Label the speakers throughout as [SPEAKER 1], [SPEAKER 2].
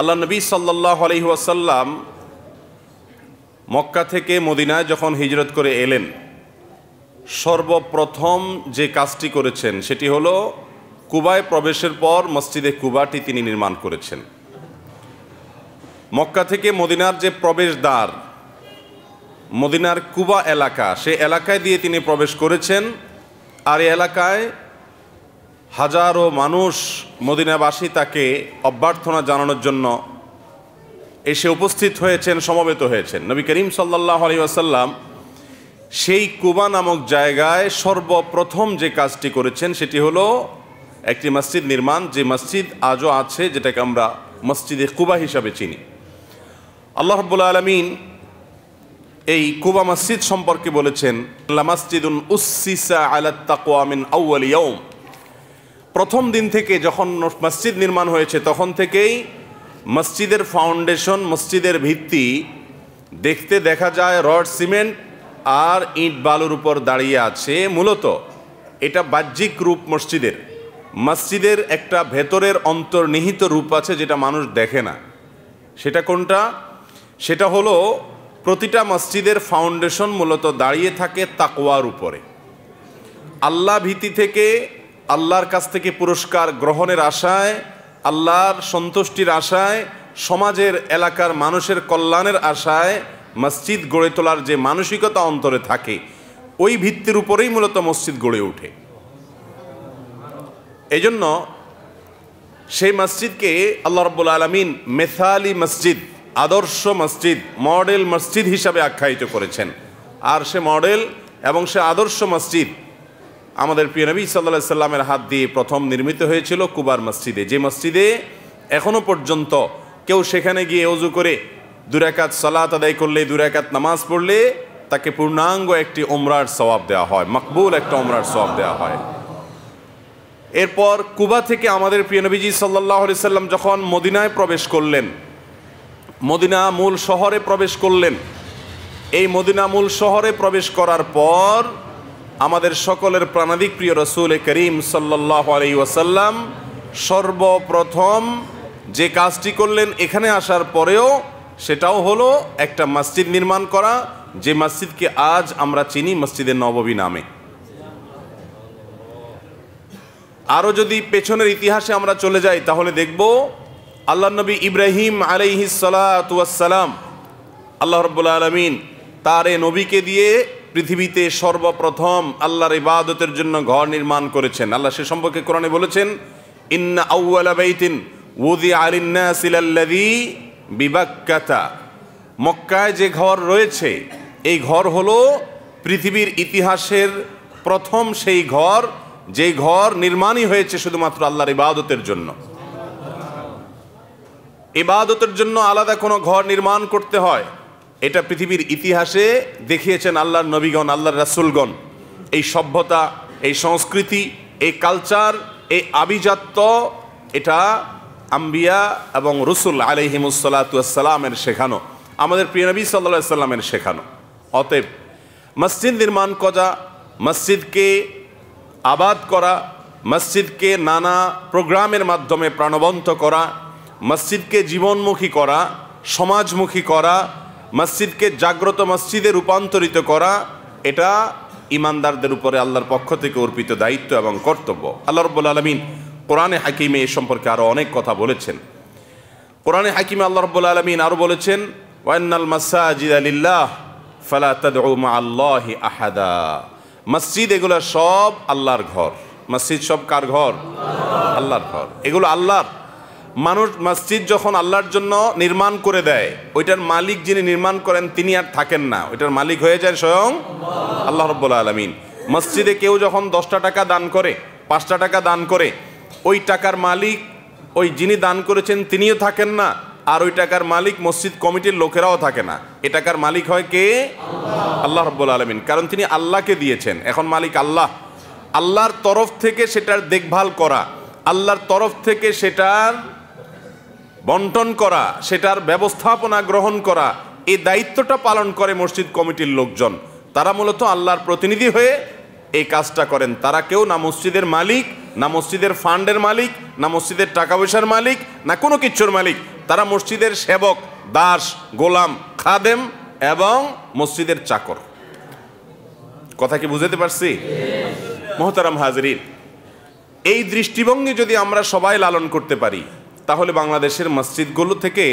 [SPEAKER 1] আল্লাহ নবী সাল্লাহ আলহিহাসাল্লাম মক্কা থেকে মদিনায় যখন হিজরত করে এলেন সর্বপ্রথম যে কাজটি করেছেন সেটি হলো কুবায় প্রবেশের পর মসজিদে কুবাটি তিনি নির্মাণ করেছেন মক্কা থেকে মদিনার যে প্রবেশদ্বার মদিনার কুবা এলাকা সে এলাকায় দিয়ে তিনি প্রবেশ করেছেন আর এলাকায় হাজারো মানুষ মদিনাবাসী তাকে অভ্যর্থনা জানানোর জন্য এসে উপস্থিত হয়েছেন সমবেত হয়েছেন নবী করিম সাল্লাহ আলী আসাল্লাম সেই কুবা নামক জায়গায় সর্বপ্রথম যে কাজটি করেছেন সেটি হল একটি মসজিদ নির্মাণ যে মসজিদ আজও আছে যেটাকে আমরা মসজিদে কুবা হিসাবে চিনি আল্লাহ রব্বুল আলমিন এই কুবা মসজিদ সম্পর্কে বলেছেন মসজিদ উসিসা আলা তাকোয়ামিন আউ্য়ালিয়ম প্রথম দিন থেকে যখন মসজিদ নির্মাণ হয়েছে তখন থেকেই মসজিদের ফাউন্ডেশন মসজিদের ভিত্তি দেখতে দেখা যায় রড সিমেন্ট আর ইট বালুর উপর দাঁড়িয়ে আছে মূলত এটা বাহ্যিক রূপ মসজিদের মসজিদের একটা ভেতরের অন্তর্নিহিত রূপ আছে যেটা মানুষ দেখে না সেটা কোনটা সেটা হলো প্রতিটা মসজিদের ফাউন্ডেশন মূলত দাঁড়িয়ে থাকে তাকোয়ার উপরে আল্লাহ ভীতি থেকে আল্লাহর কাছ থেকে পুরস্কার গ্রহণের আশায় আল্লাহর সন্তুষ্টির আশায় সমাজের এলাকার মানুষের কল্যাণের আশায় মসজিদ গড়ে তোলার যে মানসিকতা অন্তরে থাকে ওই ভিত্তির উপরেই মূলত মসজিদ গড়ে ওঠে এজন্য সেই মসজিদকে আল্লাহ রব্বুল আলমিন মেথালি মসজিদ আদর্শ মসজিদ মডেল মসজিদ হিসাবে আখ্যায়িত করেছেন আর সে মডেল এবং সে আদর্শ মসজিদ আমাদের প্রিয় নবী সাল্লা সাল্লামের হাত দিয়ে প্রথম নির্মিত হয়েছিল কুবার মসজিদে যে মসজিদে এখনও পর্যন্ত কেউ সেখানে গিয়ে অজু করে দুরাকাত সালাত আদায় করলে দুরাকাত নামাজ পড়লে তাকে পূর্ণাঙ্গ একটি ওমরার সবাব দেওয়া হয় মকবুল একটা ওমরার সবাব দেওয়া হয় এরপর কুবা থেকে আমাদের প্রিয় নবীজি সাল্লাহ সাল্লাম যখন মদিনায় প্রবেশ করলেন মদিনা মূল শহরে প্রবেশ করলেন এই মদিনা মূল শহরে প্রবেশ করার পর আমাদের সকলের প্রাণাদিক প্রিয় রসুল করিম সাল্লাহ আলাই ওয়াসাল্লাম সর্বপ্রথম যে কাজটি করলেন এখানে আসার পরেও সেটাও হলো একটা মসজিদ নির্মাণ করা যে মসজিদকে আজ আমরা চিনি মসজিদে নববী নামে আরও যদি পেছনের ইতিহাসে আমরা চলে যাই তাহলে দেখব আল্লাহ নবী ইব্রাহিম আলাইহিসালাম আল্লাহ রব্বুল আলমিন তার এ নবীকে দিয়ে পৃথিবীতে সর্বপ্রথম আল্লাহর ইবাদতের জন্য ঘর নির্মাণ করেছেন আল্লাহ সে সম্পর্কে কোরআনে বলেছেন ইন্না আউ্লা বাইতিন উদি আলিন্না সিলাল্লাদি বিবাক্কাতা মক্কায় যে ঘর রয়েছে এই ঘর হলো পৃথিবীর ইতিহাসের প্রথম সেই ঘর যে ঘর নির্মাণই হয়েছে শুধুমাত্র আল্লাহর ইবাদতের জন্য ইবাদতের জন্য আলাদা কোনো ঘর নির্মাণ করতে হয় এটা পৃথিবীর ইতিহাসে দেখিয়েছেন আল্লাহর নবীগণ আল্লাহর রাসুলগণ এই সভ্যতা এই সংস্কৃতি এই কালচার এই আভিজাত্য এটা আম্বিয়া এবং রসুল আলহিমুসাল্লাতামের শেখানো আমাদের প্রিয় নবী সাল্লা সাল্লামের শেখানো অতএব মসজিদ নির্মাণ করা মসজিদকে আবাদ করা মসজিদকে নানা প্রোগ্রামের মাধ্যমে প্রাণবন্ত করা মসজিদকে জীবনমুখী করা সমাজমুখী করা মসজিদকে জাগ্রত মসজিদে রূপান্তরিত করা এটা ইমানদারদের উপরে আল্লাহর পক্ষ থেকে অর্পিত দায়িত্ব এবং কর্তব্য আল্লাহ রব্বুল আলমিন কোরআনে হাকিমে এ সম্পর্কে আরও অনেক কথা বলেছেন কোরআনে হাকিমে আল্লাহ রব্বুল আলমিন আরও বলেছেন ওয়ান্নাল মাসাজিদ আলিল্লাহ ফালা তাদমা আল্লাহি আহাদা মসজিদ এগুলো সব আল্লাহর ঘর মসজিদ সব কার ঘর আল্লাহর ঘর এগুলো আল্লাহর মানুষ মসজিদ যখন আল্লাহর জন্য নির্মাণ করে দেয় ওইটার মালিক যিনি নির্মাণ করেন তিনি আর থাকেন না ওইটার মালিক হয়ে যায় স্বয়ং আল্লাহ রব্বুল্লা আলমিন মসজিদে কেউ যখন দশটা টাকা দান করে পাঁচটা টাকা দান করে ওই টাকার মালিক ওই যিনি দান করেছেন তিনিও থাকেন না আর ওই টাকার মালিক মসজিদ কমিটির লোকেরাও থাকে না এ টাকার মালিক হয় কে আল্লাহ রব্বুল আলমিন কারণ তিনি আল্লাহকে দিয়েছেন এখন মালিক আল্লাহ আল্লাহর তরফ থেকে সেটার দেখভাল করা আল্লাহর তরফ থেকে সেটার বন্টন করা সেটার ব্যবস্থাপনা গ্রহণ করা এই দায়িত্বটা পালন করে মসজিদ কমিটির লোকজন তারা মূলত আল্লাহর প্রতিনিধি হয়ে এই কাজটা করেন তারা কেউ না মসজিদের মালিক না মসজিদের ফান্ডের মালিক না মসজিদের টাকা পয়সার মালিক না কোনো কিচ্ছুর মালিক তারা মসজিদের সেবক দাস গোলাম খাদেম এবং মসজিদের চাকর কথা কি বুঝাতে পারছি মহতারাম হাজরিন এই দৃষ্টিভঙ্গি যদি আমরা সবাই লালন করতে পারি তাহলে বাংলাদেশের মসজিদগুলো থেকে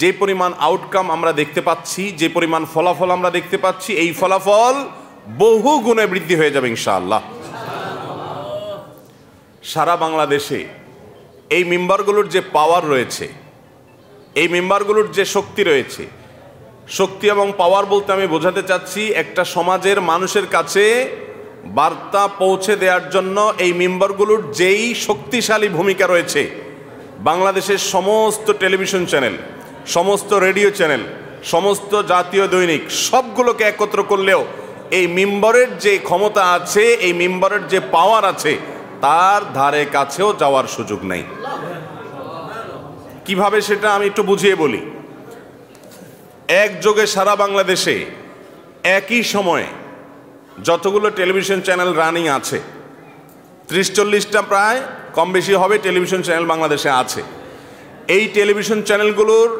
[SPEAKER 1] যে পরিমাণ আউটকাম আমরা দেখতে পাচ্ছি যে পরিমাণ ফলাফল আমরা দেখতে পাচ্ছি এই ফলাফল বহু গুণে বৃদ্ধি হয়ে যাবে ইনশাআল্লাহ সারা বাংলাদেশে এই মেম্বারগুলোর যে পাওয়ার রয়েছে এই মেম্বারগুলোর যে শক্তি রয়েছে শক্তি এবং পাওয়ার বলতে আমি বোঝাতে চাচ্ছি একটা সমাজের মানুষের কাছে বার্তা পৌঁছে দেওয়ার জন্য এই মেম্বারগুলোর যেই শক্তিশালী ভূমিকা রয়েছে বাংলাদেশের সমস্ত টেলিভিশন চ্যানেল সমস্ত রেডিও চ্যানেল সমস্ত জাতীয় দৈনিক সবগুলোকে একত্র করলেও এই মিম্বরের যে ক্ষমতা আছে এই মিম্বরের যে পাওয়ার আছে তার ধারে কাছেও যাওয়ার সুযোগ নাই কিভাবে সেটা আমি একটু বুঝিয়ে বলি একযোগে সারা বাংলাদেশে একই সময়ে যতগুলো টেলিভিশন চ্যানেল রানিং আছে ত্রিশ চল্লিশটা প্রায় কম বেশি হবে টেলিভিশন চ্যানেল বাংলাদেশে আছে এই টেলিভিশন চ্যানেলগুলোর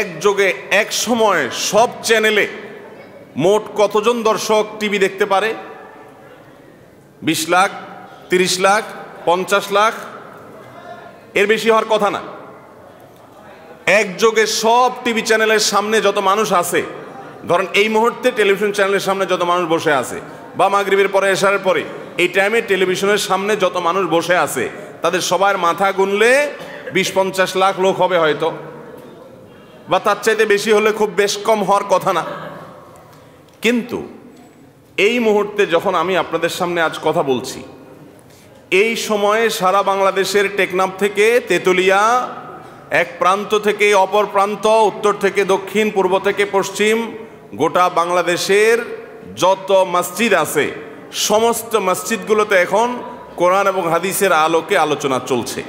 [SPEAKER 1] একযোগে এক সময় সব চ্যানেলে মোট কতজন দর্শক টিভি দেখতে পারে বিশ লাখ তিরিশ লাখ পঞ্চাশ লাখ এর বেশি হওয়ার কথা না একযোগে সব টিভি চ্যানেলের সামনে যত মানুষ আছে ধরেন এই মুহূর্তে টেলিভিশন চ্যানেলের সামনে যত মানুষ বসে আছে বা মাগরীবের পরে এসারের পরে এই টাইমে টেলিভিশনের সামনে যত মানুষ বসে আছে তাদের সবার মাথা গুনলে বিশ পঞ্চাশ লাখ লোক হবে হয়তো বা তার চাইতে বেশি হলে খুব বেশ কম হওয়ার কথা না কিন্তু এই মুহূর্তে যখন আমি আপনাদের সামনে আজ কথা বলছি এই সময়ে সারা বাংলাদেশের টেকনাফ থেকে তেতুলিয়া এক প্রান্ত থেকে অপর প্রান্ত উত্তর থেকে দক্ষিণ পূর্ব থেকে পশ্চিম গোটা বাংলাদেশের যত মসজিদ আছে সমস্ত মসজিদগুলোতে এখন কোরআন এবং হাদিসের আলোকে আলোচনা চলছে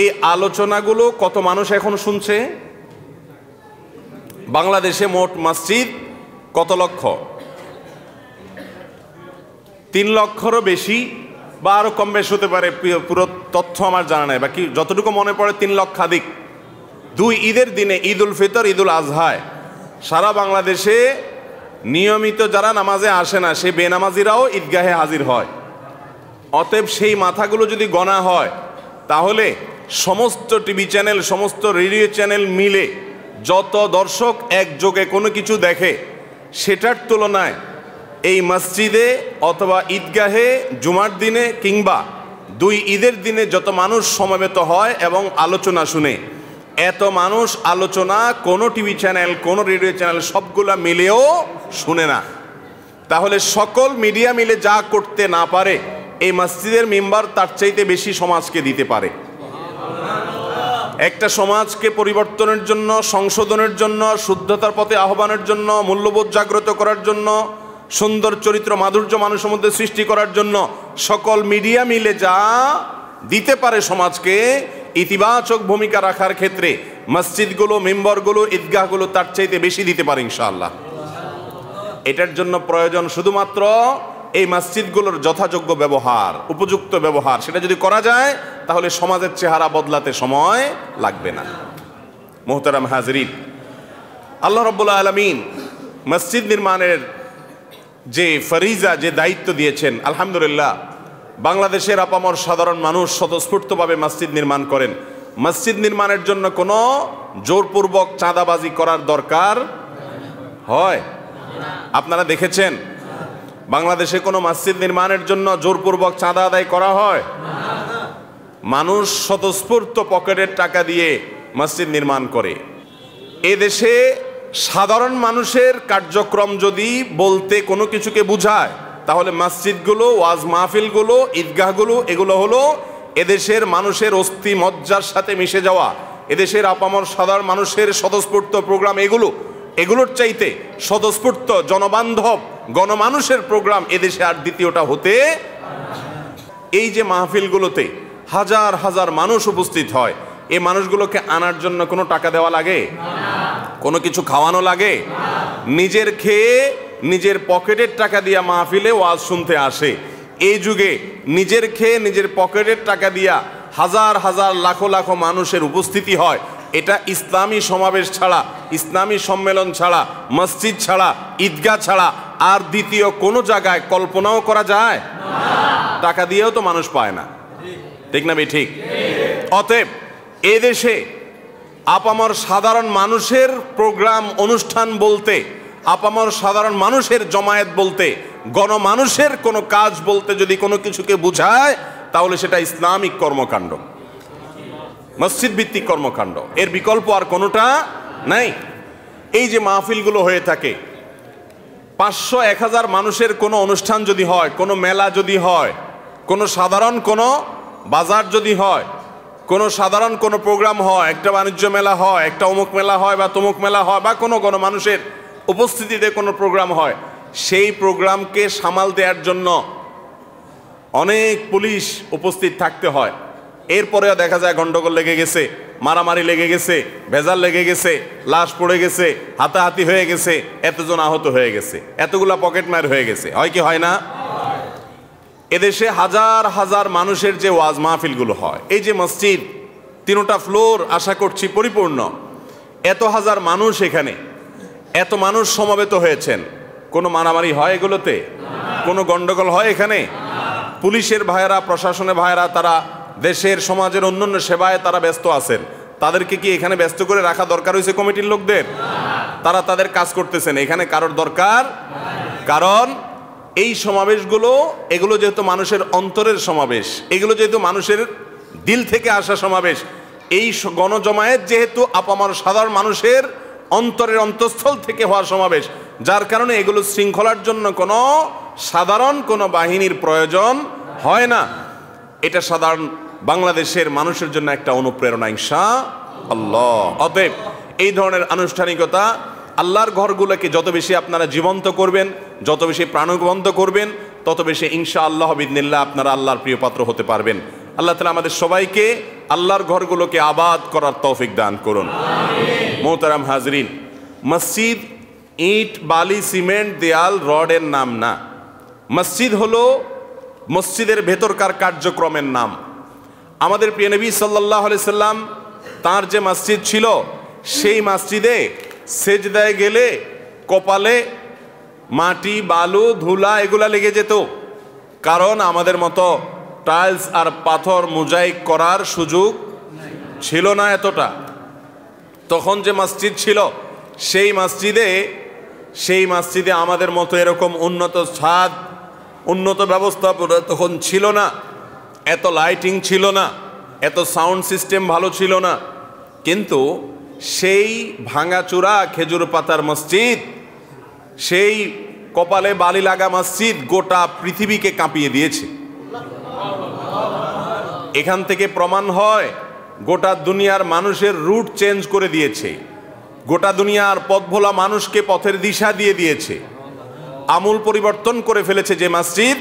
[SPEAKER 1] এই আলোচনাগুলো কত মানুষ এখন শুনছে বাংলাদেশে মোট মসজিদ কত লক্ষ তিন লক্ষরও বেশি বা আরও কম বেশ হতে পারে পুরো তথ্য আমার জানা নেই বাকি যতটুকু মনে পড়ে তিন লক্ষাধিক দুই ঈদের দিনে ঈদ উল ফিতর ঈদ উল আজহায় সারা বাংলাদেশে নিয়মিত যারা নামাজে আসে না সে বেনামাজিরাও ঈদগাহে হাজির হয় অতএব সেই মাথাগুলো যদি গণা হয় তাহলে সমস্ত টিভি চ্যানেল সমস্ত রেডিও চ্যানেল মিলে যত দর্শক একযোগে কোনো কিছু দেখে সেটার তুলনায় এই মসজিদে অথবা ঈদগাহে জুমার দিনে কিংবা দুই ঈদের দিনে যত মানুষ সমাবেত হয় এবং আলোচনা শুনে এত মানুষ আলোচনা কোনো টিভি চ্যানেল কোনো রেডিও চ্যানেল সবগুলা মিলেও শুনে না তাহলে সকল মিডিয়া মিলে যা করতে না পারে এই মসজিদের মেম্বার তার চাইতে বেশি সমাজকে দিতে পারে একটা সমাজকে পরিবর্তনের জন্য সংশোধনের জন্য শুদ্ধতার পথে আহ্বানের জন্য মূল্যবোধ জাগ্রত করার জন্য সুন্দর চরিত্র মাধুর্য মানুষের মধ্যে সৃষ্টি করার জন্য সকল মিডিয়া মিলে যা দিতে পারে সমাজকে ইতিবাচক ভূমিকা রাখার ক্ষেত্রে মসজিদগুলো মেম্বরগুলো ঈদগাহগুলো তার চাইতে বেশি দিতে পারে ইনশাআল্লাহ এটার জন্য প্রয়োজন শুধুমাত্র এই মসজিদগুলোর যথাযোগ্য ব্যবহার উপযুক্ত ব্যবহার সেটা যদি করা যায় তাহলে সমাজের চেহারা বদলাতে সময় লাগবে না মোহতারাম হাজরিন আল্লাহ রব্বুল্লা আলমিন মসজিদ নির্মাণের যে ফরিজা যে দায়িত্ব দিয়েছেন আলহামদুলিল্লাহ বাংলাদেশের আপামর সাধারণ মানুষ স্বতঃস্ফূর্তভাবে মসজিদ নির্মাণ করেন মসজিদ নির্মাণের জন্য কোনো জোরপূর্বক চাঁদাবাজি করার দরকার হয় আপনারা দেখেছেন বাংলাদেশে কোনো মসজিদ নির্মাণের জন্য জোরপূর্বক চাঁদা আদায় করা হয় মানুষ স্বতঃস্ফূর্ত পকেটের টাকা দিয়ে মসজিদ নির্মাণ করে এদেশে সাধারণ মানুষের কার্যক্রম যদি বলতে কোনো কিছুকে বুঝায় তাহলে মসজিদগুলো ওয়াজ মাহফিলগুলো ঈদগাহগুলো এগুলো হলো এদেশের মানুষের অস্থি মজ্জার সাথে মিশে যাওয়া এদেশের আপামর সাধারণ মানুষের স্বতঃস্ফূর্ত প্রোগ্রাম এগুলো এগুলোর চাইতে স্বতঃস্ফূর্ত জনবান্ধব গণমানুষের প্রোগ্রাম এদেশে আর দ্বিতীয়টা হতে এই যে মাহফিলগুলোতে হাজার হাজার মানুষ উপস্থিত হয় এই মানুষগুলোকে আনার জন্য কোনো টাকা দেওয়া লাগে কোনো কিছু খাওয়ানো লাগে নিজের খেয়ে নিজের পকেটের টাকা দিয়া মাহফিলে ওয়াজ শুনতে আসে এই যুগে নিজের খেয়ে নিজের পকেটের টাকা দিয়া হাজার হাজার লাখো লাখো মানুষের উপস্থিতি হয় এটা ইসলামী সমাবেশ ছাড়া ইসলামী সম্মেলন ছাড়া মসজিদ ছাড়া ঈদগাহ ছাড়া আর দ্বিতীয় কোনো জায়গায় কল্পনাও করা যায় টাকা দিয়েও তো মানুষ পায় না ঠিক না ভাই ঠিক অতএব এদেশে আপামর সাধারণ মানুষের প্রোগ্রাম অনুষ্ঠান বলতে আপামর সাধারণ মানুষের জমায়েত বলতে গণমানুষের কোনো কাজ বলতে যদি কোনো কিছুকে বুঝায় তাহলে সেটা ইসলামিক কর্মকাণ্ড মসজিদ ভিত্তিক কর্মকাণ্ড এর বিকল্প আর কোনোটা নাই এই যে মাহফিলগুলো হয়ে থাকে পাঁচশো এক হাজার মানুষের কোনো অনুষ্ঠান যদি হয় কোনো মেলা যদি হয় কোনো সাধারণ কোনো বাজার যদি হয় কোনো সাধারণ কোনো প্রোগ্রাম হয় একটা বাণিজ্য মেলা হয় একটা অমুক মেলা হয় বা তমুক মেলা হয় বা কোনো কোনো মানুষের উপস্থিতিতে কোনো প্রোগ্রাম হয় সেই প্রোগ্রামকে সামাল দেওয়ার জন্য অনেক পুলিশ উপস্থিত থাকতে হয় এরপরেও দেখা যায় গণ্ডগোল লেগে গেছে মারামারি লেগে গেছে ভেজাল লেগে গেছে লাশ পড়ে গেছে হাতাহাতি হয়ে গেছে এতজন আহত হয়ে গেছে এতগুলা পকেট মার হয়ে গেছে হয় কি হয় না এদেশে হাজার হাজার মানুষের যে ওয়াজ মাহফিলগুলো হয় এই যে মসজিদ তিনোটা ফ্লোর আশা করছি পরিপূর্ণ এত হাজার মানুষ এখানে এত মানুষ সমাবেত হয়েছেন কোনো মারামারি হয় এগুলোতে কোনো গণ্ডগোল হয় এখানে পুলিশের ভাইয়েরা প্রশাসনের ভাইয়েরা তারা দেশের সমাজের অন্যান্য সেবায় তারা ব্যস্ত আছেন তাদেরকে কি এখানে ব্যস্ত করে রাখা দরকার হয়েছে কমিটির লোকদের তারা তাদের কাজ করতেছেন এখানে কারোর দরকার কারণ এই সমাবেশগুলো এগুলো যেহেতু মানুষের অন্তরের সমাবেশ এগুলো যেহেতু মানুষের দিল থেকে আসা সমাবেশ এই গণজমায়েত যেহেতু আপামার সাধারণ মানুষের অন্তরের অন্তঃস্থল থেকে হওয়া সমাবেশ যার কারণে এগুলো শৃঙ্খলার জন্য কোনো সাধারণ কোনো বাহিনীর প্রয়োজন হয় না এটা সাধারণ বাংলাদেশের মানুষের জন্য একটা অনুপ্রেরণা ইংসা আল্লাহ অতএব এই ধরনের আনুষ্ঠানিকতা আল্লাহর ঘরগুলোকে যত বেশি আপনারা জীবন্ত করবেন যত বেশি প্রাণবন্ত করবেন তত বেশি ইংসা আল্লাহ বিদিনিল্লা আপনারা আল্লাহর প্রিয় পাত্র হতে পারবেন আল্লাহ তালা আমাদের সবাইকে আল্লাহর ঘরগুলোকে আবাদ করার তৌফিক দান করুন মোহতারাম হাজরিন মসজিদ ইট বালি সিমেন্ট দেয়াল রডের নাম না মসজিদ হলো মসজিদের ভেতরকার কার্যক্রমের নাম আমাদের প্রিয়নবী সাল্লাহ সাল্লাম তাঁর যে মসজিদ ছিল সেই মসজিদে সেজদায় গেলে কপালে মাটি বালু ধুলা এগুলা লেগে যেত কারণ আমাদের মতো টাইলস আর পাথর মোজাইক করার সুযোগ ছিল না এতটা তখন যে মসজিদ ছিল সেই মসজিদে সেই মসজিদে আমাদের মতো এরকম উন্নত ছাদ উন্নত ব্যবস্থা তখন ছিল না এত লাইটিং ছিল না এত সাউন্ড সিস্টেম ভালো ছিল না কিন্তু সেই ভাঙাচূড়া খেজুর পাতার মসজিদ সেই কপালে বালি লাগা মসজিদ গোটা পৃথিবীকে কাঁপিয়ে দিয়েছে এখান থেকে প্রমাণ হয় গোটা দুনিয়ার মানুষের রুট চেঞ্জ করে দিয়েছে গোটা দুনিয়ার পথভোলা মানুষকে পথের দিশা দিয়ে দিয়েছে আমূল পরিবর্তন করে ফেলেছে যে মসজিদ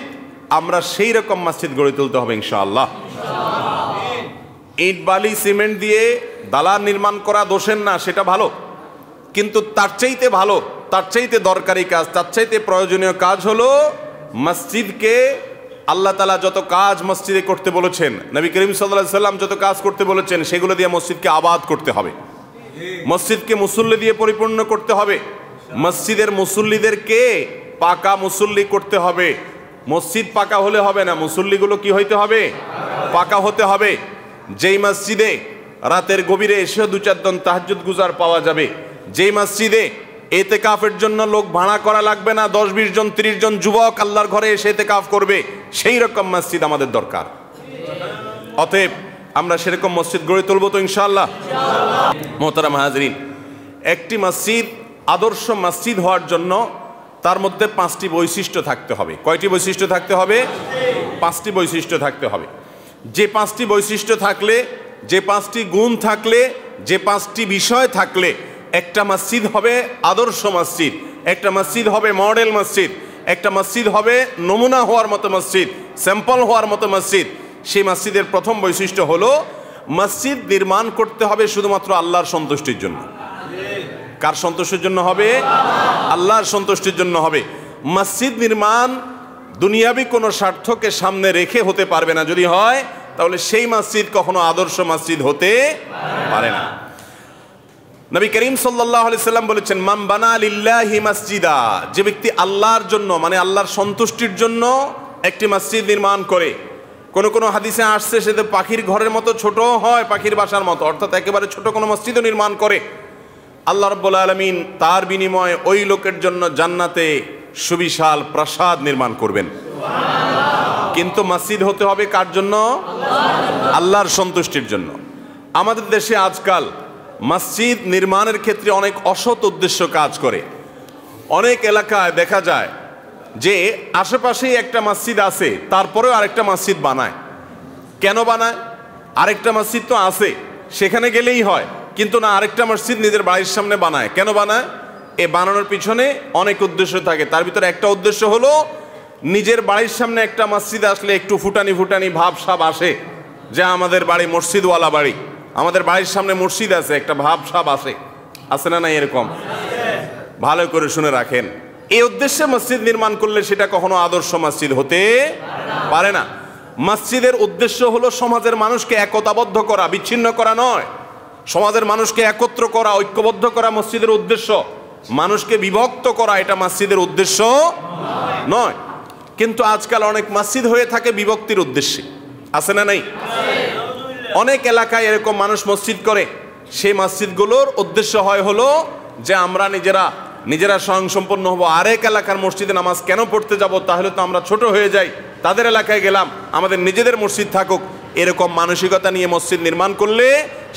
[SPEAKER 1] আমরা সেই রকম মসজিদ গড়ে তুলতে হবে ইনশাআল্লাহ ইট বালি সিমেন্ট দিয়ে দালান নির্মাণ করা দোষের না সেটা ভালো কিন্তু তার চাইতে ভালো তার চাইতে দরকারি কাজ তার চাইতে প্রয়োজনীয় কাজ হলো মসজিদকে আল্লাহ তালা যত কাজ মসজিদে করতে বলেছেন নবী করিম সাল্লা সাল্লাম যত কাজ করতে বলেছেন সেগুলো দিয়ে মসজিদকে আবাদ করতে হবে মসজিদকে মুসল্লি দিয়ে পরিপূর্ণ করতে হবে মসজিদের মুসল্লিদেরকে পাকা মুসল্লি করতে হবে মসজিদ পাকা হলে হবে না মুসল্লিগুলো কি হইতে হবে পাকা হতে হবে যেই মসজিদে রাতের গভীরে এসেও দু চারজন তাহাজুদ গুজার পাওয়া যাবে যেই মসজিদে এতে কাফের জন্য লোক ভাড়া করা লাগবে না দশ বিশ জন ত্রিশ জন যুবক আল্লাহর ঘরে এসে এতে কাফ করবে সেই রকম মসজিদ আমাদের দরকার অতএব আমরা সেরকম মসজিদ গড়ে তুলব তো ইনশাল্লাহ মোহতারাম হাজরিন একটি মসজিদ আদর্শ মসজিদ হওয়ার জন্য তার মধ্যে পাঁচটি বৈশিষ্ট্য থাকতে হবে কয়টি বৈশিষ্ট্য থাকতে হবে পাঁচটি বৈশিষ্ট্য থাকতে হবে যে পাঁচটি বৈশিষ্ট্য থাকলে যে পাঁচটি গুণ থাকলে যে পাঁচটি বিষয় থাকলে একটা মসজিদ হবে আদর্শ মসজিদ একটা মসজিদ হবে মডেল মসজিদ একটা মসজিদ হবে নমুনা হওয়ার মতো মসজিদ স্যাম্পল হওয়ার মতো মসজিদ সেই মসজিদের প্রথম বৈশিষ্ট্য হলো মসজিদ নির্মাণ করতে হবে শুধুমাত্র আল্লাহর সন্তুষ্টির জন্য কার সন্তুষ্টির জন্য হবে আল্লাহর সন্তুষ্টির জন্য হবে মসজিদ নির্মাণ দুনিয়াবি কোনো স্বার্থকে সামনে রেখে হতে পারবে না যদি হয় তাহলে সেই মসজিদ কখনো আদর্শ মসজিদ হতে পারে না নবী করিম সাল্লাহ সাল্লাম বলেছেন মাম বানা লিল্লাহি মসজিদা যে ব্যক্তি আল্লাহর জন্য মানে আল্লাহর সন্তুষ্টির জন্য একটি মসজিদ নির্মাণ করে কোনো কোনো হাদিসে আসছে সে তো পাখির ঘরের মতো ছোট হয় পাখির বাসার মতো অর্থাৎ একেবারে ছোট কোনো মসজিদও নির্মাণ করে আল্লাহ রব্বুল আলমিন তার বিনিময়ে ওই লোকের জন্য জান্নাতে সুবিশাল প্রাসাদ নির্মাণ করবেন কিন্তু মসজিদ হতে হবে কার জন্য আল্লাহর সন্তুষ্টির জন্য আমাদের দেশে আজকাল মসজিদ নির্মাণের ক্ষেত্রে অনেক অসৎ উদ্দেশ্য কাজ করে অনেক এলাকায় দেখা যায় যে আশেপাশেই একটা মসজিদ আছে তারপরেও আরেকটা মসজিদ বানায় কেন বানায় আরেকটা মসজিদ তো আছে সেখানে গেলেই হয় কিন্তু না আরেকটা মসজিদ নিজের বাড়ির সামনে বানায় কেন বানায় এ বানানোর পিছনে অনেক উদ্দেশ্য থাকে তার ভিতরে একটা উদ্দেশ্য হলো নিজের বাড়ির সামনে একটা মসজিদ আসলে একটু ফুটানি ফুটানি ভাব সাব আসে যা আমাদের বাড়ি মসজিদওয়ালা বাড়ি আমাদের বাড়ির সামনে মসজিদ আছে একটা ভাব সাব আছে আছে না না এরকম ভালো করে শুনে রাখেন এই উদ্দেশ্যে মসজিদ নির্মাণ করলে সেটা কখনো আদর্শ মসজিদ হতে পারে না মসজিদের উদ্দেশ্য হলো সমাজের মানুষকে একতাবদ্ধ করা বিচ্ছিন্ন করা নয় সমাজের মানুষকে একত্র করা ঐক্যবদ্ধ করা মসজিদের উদ্দেশ্য মানুষকে বিভক্ত করা এটা মসজিদের উদ্দেশ্য নয় কিন্তু আজকাল অনেক মসজিদ হয়ে থাকে বিভক্তির উদ্দেশ্যে আছে না নাই অনেক এলাকায় এরকম মানুষ মসজিদ করে সেই মসজিদগুলোর উদ্দেশ্য হয় হলো যে আমরা নিজেরা নিজেরা স্বয়ংসম্পন্ন হবো আরেক এলাকার মসজিদে নামাজ কেন পড়তে যাব তাহলে তো আমরা ছোট হয়ে যাই তাদের এলাকায় গেলাম আমাদের নিজেদের মসজিদ থাকুক এরকম মানসিকতা নিয়ে মসজিদ নির্মাণ করলে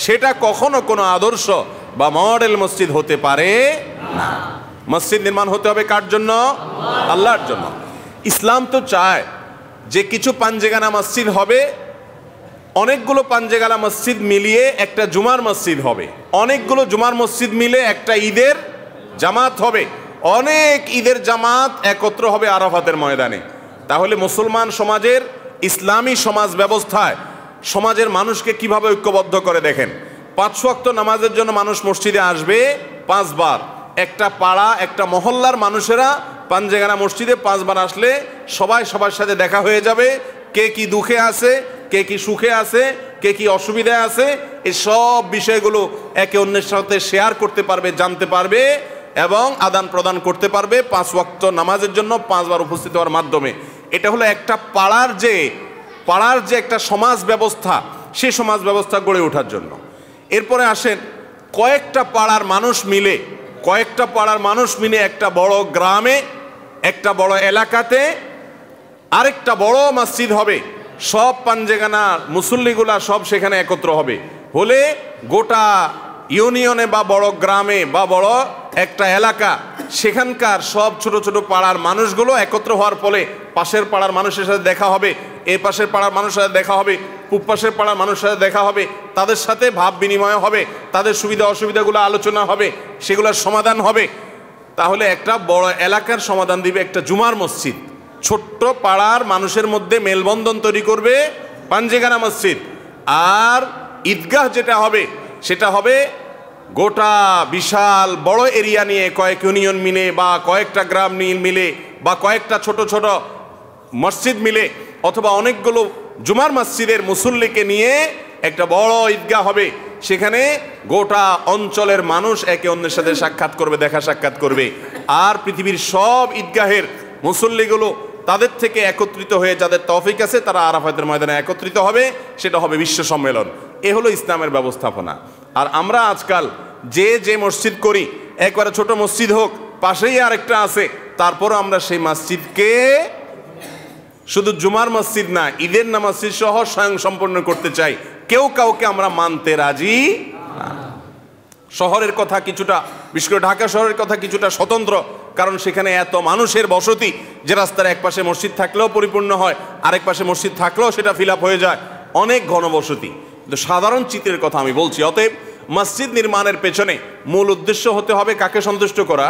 [SPEAKER 1] সেটা কখনো কোনো আদর্শ বা মডেল মসজিদ হতে পারে না মসজিদ নির্মাণ হতে হবে কার জন্য আল্লাহর জন্য ইসলাম তো চায় যে কিছু পাঞ্জেগানা মসজিদ হবে অনেকগুলো পাঞ্জেগালা মসজিদ মিলিয়ে একটা জুমার মসজিদ হবে অনেকগুলো জুমার মসজিদ মিলে একটা ঈদের জামাত হবে অনেক ঈদের জামাত একত্র হবে আরাফাতের ময়দানে তাহলে মুসলমান সমাজের ইসলামী সমাজ ব্যবস্থায় সমাজের মানুষকে কিভাবে ঐক্যবদ্ধ করে দেখেন পাঁচ নামাজের জন্য মানুষ মসজিদে আসবে পাঁচবার একটা পাড়া একটা মহল্লার মানুষেরা পাঞ্জেগানা মসজিদে পাঁচবার আসলে সবাই সবার সাথে দেখা হয়ে যাবে কে কি দুঃখে আছে কে কি সুখে আছে কে কি অসুবিধা আছে এই সব বিষয়গুলো একে অন্যের সাথে শেয়ার করতে পারবে জানতে পারবে এবং আদান প্রদান করতে পারবে পাঁচ ওয়াক্ত নামাজের জন্য পাঁচবার উপস্থিত হওয়ার মাধ্যমে এটা হলো একটা পাড়ার যে পাড়ার যে একটা সমাজ ব্যবস্থা সে সমাজ ব্যবস্থা গড়ে ওঠার জন্য এরপরে আসেন কয়েকটা পাড়ার মানুষ মিলে কয়েকটা পাড়ার মানুষ মিলে একটা বড় গ্রামে একটা বড় এলাকাতে আরেকটা বড় মসজিদ হবে সব পাঞ্জেগানা মুসল্লিগুলা সব সেখানে একত্র হবে হলে গোটা ইউনিয়নে বা বড় গ্রামে বা বড় একটা এলাকা সেখানকার সব ছোট ছোট পাড়ার মানুষগুলো একত্র হওয়ার ফলে পাশের পাড়ার মানুষের সাথে দেখা হবে এ পাশের পাড়ার মানুষের সাথে দেখা হবে পূব পাশের পাড়ার মানুষের সাথে দেখা হবে তাদের সাথে ভাব বিনিময় হবে তাদের সুবিধা অসুবিধাগুলো আলোচনা হবে সেগুলোর সমাধান হবে তাহলে একটা বড় এলাকার সমাধান দিবে একটা জুমার মসজিদ ছোট্ট পাড়ার মানুষের মধ্যে মেলবন্ধন তৈরি করবে পাঞ্জেগানা মসজিদ আর ঈদগাহ যেটা হবে সেটা হবে গোটা বিশাল বড় এরিয়া নিয়ে কয়েক ইউনিয়ন মিলে বা কয়েকটা গ্রাম মিলে বা কয়েকটা ছোট ছোট মসজিদ মিলে অথবা অনেকগুলো জুমার মসজিদের মুসল্লিকে নিয়ে একটা বড় ঈদগাহ হবে সেখানে গোটা অঞ্চলের মানুষ একে অন্যের সাথে সাক্ষাৎ করবে দেখা সাক্ষাৎ করবে আর পৃথিবীর সব ঈদগাহের মুসল্লিগুলো তাদের থেকে একত্রিত হয়ে যাদের তফিক আছে তারা আরাফাতের ময়দানে একত্রিত হবে সেটা হবে বিশ্ব সম্মেলন এ হলো ইসলামের ব্যবস্থাপনা আর আমরা আজকাল যে যে মসজিদ করি একবারে ছোট মসজিদ হোক পাশেই আরেকটা আছে তারপরও আমরা সেই মসজিদকে শুধু জুমার মসজিদ না ঈদের না সহ স্বয়ং সম্পন্ন করতে চাই কেউ কাউকে আমরা মানতে রাজি না শহরের কথা কিছুটা বিশেষ করে ঢাকা শহরের কথা কিছুটা স্বতন্ত্র কারণ সেখানে এত মানুষের বসতি যে রাস্তার এক পাশে মসজিদ থাকলেও পরিপূর্ণ হয় আরেক পাশে মসজিদ থাকলেও সেটা ফিল হয়ে যায় অনেক ঘনবসতি কিন্তু সাধারণ চিত্রের কথা আমি বলছি অতএব মসজিদ নির্মাণের পেছনে মূল উদ্দেশ্য হতে হবে কাকে সন্তুষ্ট করা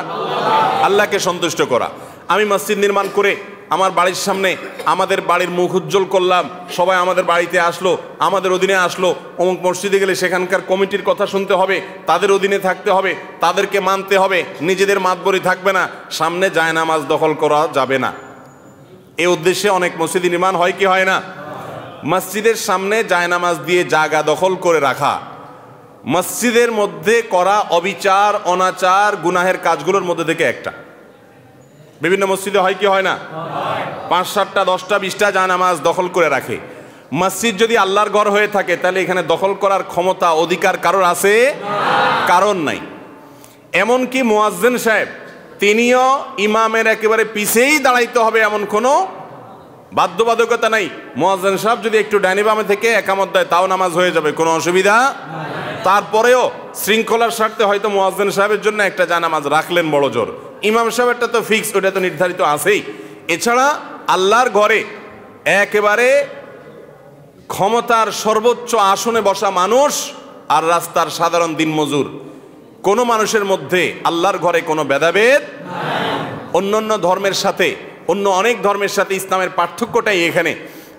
[SPEAKER 1] আল্লাহকে সন্তুষ্ট করা আমি মসজিদ নির্মাণ করে আমার বাড়ির সামনে আমাদের বাড়ির মুখ উজ্জ্বল করলাম সবাই আমাদের বাড়িতে আসলো আমাদের অধীনে আসলো অমুক মসজিদে গেলে সেখানকার কমিটির কথা শুনতে হবে তাদের অধীনে থাকতে হবে তাদেরকে মানতে হবে নিজেদের মাতবরি থাকবে না সামনে জায়নামাজ দখল করা যাবে না এ উদ্দেশ্যে অনেক মসজিদ নির্মাণ হয় কি হয় না মসজিদের সামনে জায়নামাজ দিয়ে জায়গা দখল করে রাখা মসজিদের মধ্যে করা অবিচার অনাচার গুনাহের কাজগুলোর মধ্যে থেকে একটা বিভিন্ন মসজিদে হয় কি হয় না পাঁচ সাতটা দশটা বিশটা নামাজ দখল করে রাখে মসজিদ যদি আল্লাহর ঘর হয়ে থাকে তাহলে এখানে দখল করার ক্ষমতা অধিকার কারোর আছে কারণ নাই এমনকি মোয়াজ্জেন সাহেব তিনিও ইমামের একেবারে পিছিয়েই দাঁড়াইতে হবে এমন কোনো বাধ্যবাধকতা নাই মোয়াজ্জেন সাহেব যদি একটু ডাইনি বামে থেকে একামত দেয় তাও নামাজ হয়ে যাবে কোনো অসুবিধা তারপরেও শৃঙ্খলার স্বার্থে হয়তো মোয়াজ্জেন সাহেবের জন্য একটা জানামাজ রাখলেন বড় জোর ইমাম সাহেব তো ফিক্স ওটা তো নির্ধারিত আছেই এছাড়া আল্লাহর ঘরে একেবারে ক্ষমতার সর্বোচ্চ আসনে বসা মানুষ আর রাস্তার সাধারণ দিনমজুর কোনো মানুষের মধ্যে আল্লাহর ঘরে কোনো ভেদাভেদ অন্যান্য ধর্মের সাথে অন্য অনেক ধর্মের সাথে ইসলামের পার্থক্যটাই এখানে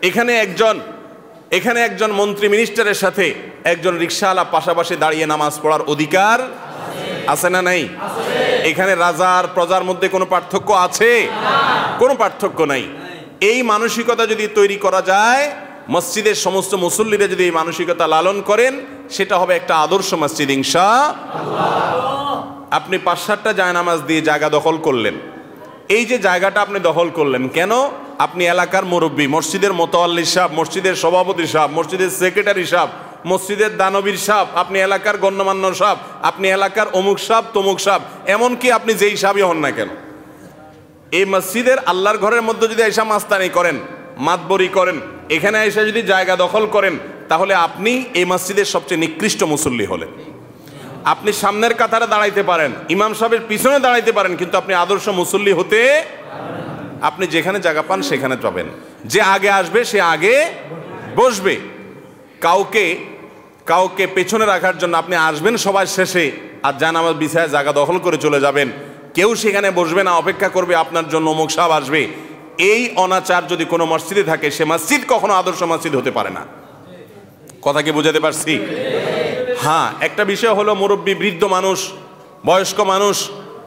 [SPEAKER 1] এখানে একজন এখানে একজন মন্ত্রী মিনিস্টারের সাথে একজন রিক্সাওয়ালা পাশাপাশি দাঁড়িয়ে নামাজ পড়ার অধিকার আছে না নাই এখানে রাজার প্রজার মধ্যে কোনো পার্থক্য আছে কোনো পার্থক্য নাই এই মানসিকতা যদি তৈরি করা যায় মসজিদের সমস্ত মুসল্লিরা যদি এই মানসিকতা লালন করেন সেটা হবে একটা আদর্শ মসজিদ ইংসা আপনি পাঁচ সাতটা জায়নামাজ দিয়ে জায়গা দখল করলেন এই যে জায়গাটা আপনি দখল করলেন কেন আপনি এলাকার মুরব্বী মসজিদের মোতোয়াল্লি সাহ মসজিদের সভাপতি সাহ মসজিদের সেক্রেটারি সাহ মসজিদের দানবীর সাহ আপনি এলাকার গণ্যমান্য সাহ আপনি এলাকার অমুক সাপ তমুক সাপ এমনকি আপনি যেই সাপই হন না কেন এই মসজিদের আল্লাহর ঘরের মধ্যে যদি এসা মাস্তানি করেন মাতবরি করেন এখানে এসে যদি জায়গা দখল করেন তাহলে আপনি এই মসজিদের সবচেয়ে নিকৃষ্ট মুসল্লি হলেন আপনি সামনের কাতারে দাঁড়াইতে পারেন ইমাম সাহেবের পিছনে দাঁড়াইতে পারেন কিন্তু আপনি আদর্শ মুসল্লি হতে আপনি যেখানে জায়গা পান সেখানে যাবেন যে আগে আসবে সে আগে বসবে কাউকে কাউকে পেছনে রাখার জন্য আপনি আসবেন সবার শেষে আর যান আমার বিছায় জায়গা দখল করে চলে যাবেন কেউ সেখানে বসবে না অপেক্ষা করবে আপনার জন্য অমুক সাহেব আসবে এই অনাচার যদি কোনো মসজিদে থাকে সে মসজিদ কখনো আদর্শ মসজিদ হতে পারে না কথা কি বোঝাতে পারছি হ্যাঁ একটা বিষয় হলো মুরব্বী বৃদ্ধ মানুষ বয়স্ক মানুষ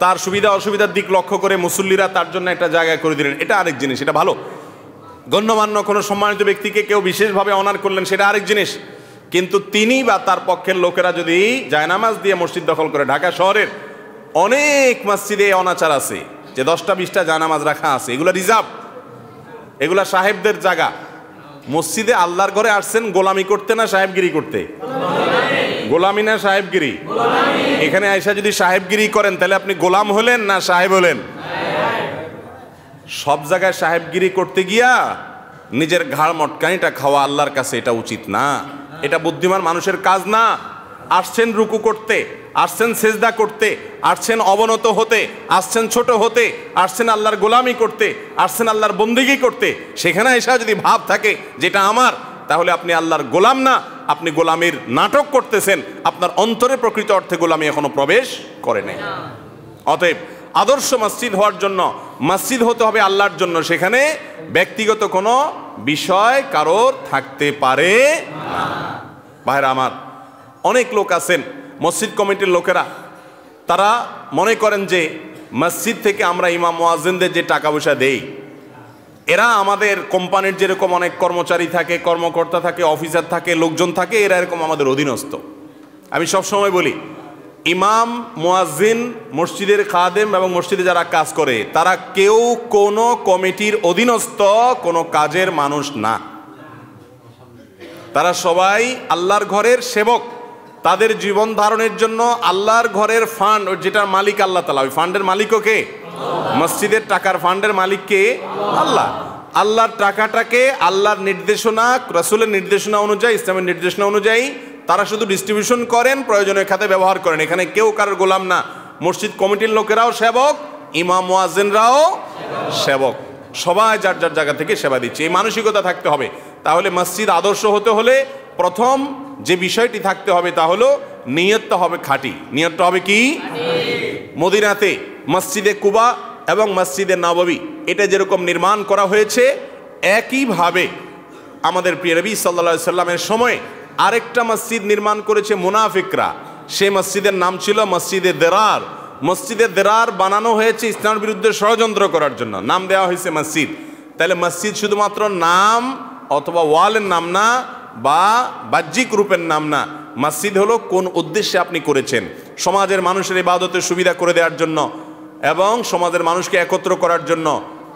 [SPEAKER 1] তার সুবিধা অসুবিধার দিক লক্ষ্য করে মুসল্লিরা তার জন্য একটা জায়গা করে দিলেন এটা আরেক জিনিস এটা ভালো গণ্যমান্য কোনো সম্মানিত ব্যক্তিকে কেউ বিশেষভাবে অনার করলেন সেটা আরেক জিনিস কিন্তু তিনি বা তার পক্ষের লোকেরা যদি জায়নামাজ দিয়ে মসজিদ দখল করে ঢাকা শহরের অনেক মসজিদে অনাচার আছে যে দশটা বিশটা জায়নামাজ রাখা আছে এগুলো রিজার্ভ এগুলা সাহেবদের জায়গা মসজিদে আল্লাহর ঘরে আসছেন গোলামি করতে না সাহেবগিরি করতে গোলামিনা সাহেবগিরি এখানে আয়সা যদি সাহেবগিরি করেন তাহলে আপনি গোলাম হলেন না সাহেব হলেন সব জায়গায় সাহেবগিরি করতে গিয়া নিজের ঘাড় মটকানিটা খাওয়া আল্লাহর কাছে এটা উচিত না এটা বুদ্ধিমান মানুষের কাজ না আসছেন রুকু করতে আসছেন সেজদা করতে আসছেন অবনত হতে আসছেন ছোট হতে আসছেন আল্লাহর গোলামি করতে আসছেন আল্লাহর বন্দিগি করতে সেখানে এসা যদি ভাব থাকে যেটা আমার তাহলে আপনি আল্লাহর গোলাম না আপনি গোলামির নাটক করতেছেন আপনার অন্তরে প্রকৃত অর্থে গোলামি এখনো প্রবেশ করে নেই অতএব আদর্শ মসজিদ হওয়ার জন্য মসজিদ হতে হবে আল্লাহর জন্য সেখানে ব্যক্তিগত কোনো বিষয় কারোর থাকতে পারে না ভাইরা আমার অনেক লোক আছেন মসজিদ কমিটির লোকেরা তারা মনে করেন যে মসজিদ থেকে আমরা ইমাম ওয়াজিনদের যে টাকা পয়সা দেই এরা আমাদের কোম্পানির যেরকম অনেক কর্মচারী থাকে কর্মকর্তা থাকে অফিসার থাকে লোকজন থাকে এরা এরকম আমাদের অধীনস্থ আমি সবসময় বলি ইমাম মোয়াজিন মসজিদের খাদেম এবং মসজিদে যারা কাজ করে তারা কেউ কোনো কমিটির অধীনস্থ কোনো কাজের মানুষ না তারা সবাই আল্লাহর ঘরের সেবক তাদের জীবন ধারণের জন্য আল্লাহর ঘরের ফান্ড যেটা মালিক আল্লাহ তালা ওই ফান্ডের মালিকও কে মসজিদের টাকার ফান্ডের মালিককে আল্লাহ আল্লাহর টাকাটাকে আল্লাহর নির্দেশনা রসুলের নির্দেশনা অনুযায়ী ইসলামের নির্দেশনা অনুযায়ী তারা শুধু ডিস্ট্রিবিউশন করেন প্রয়োজনের খাতে ব্যবহার করেন এখানে কেউ কারোর গোলাম না মসজিদ কমিটির লোকেরাও সেবক ইমাম মোয়াজেনরাও সেবক সবাই যার যার জায়গা থেকে সেবা দিচ্ছে এই মানসিকতা থাকতে হবে তাহলে মসজিদ আদর্শ হতে হলে প্রথম যে বিষয়টি থাকতে হবে তা হলো নিয়তটা হবে খাঁটি নিয়তটা হবে কি মদিনাতে মসজিদে কুবা এবং মসজিদে নববী এটা যেরকম নির্মাণ করা হয়েছে একইভাবে আমাদের প্রিয় রবি সাল্লা সাল্লামের সময় আরেকটা মসজিদ নির্মাণ করেছে মুনাফিকরা সে মসজিদের নাম ছিল মসজিদে দেরার মসজিদে দেরার বানানো হয়েছে ইসলামের বিরুদ্ধে ষড়যন্ত্র করার জন্য নাম দেওয়া হয়েছে মসজিদ তাহলে মসজিদ শুধুমাত্র নাম অথবা ওয়ালের নাম না বা বাহ্যিক রূপের নাম না মসজিদ হলো কোন উদ্দেশ্যে আপনি করেছেন সমাজের মানুষের ইবাদতের সুবিধা করে দেওয়ার জন্য এবং সমাজের মানুষকে একত্র করার জন্য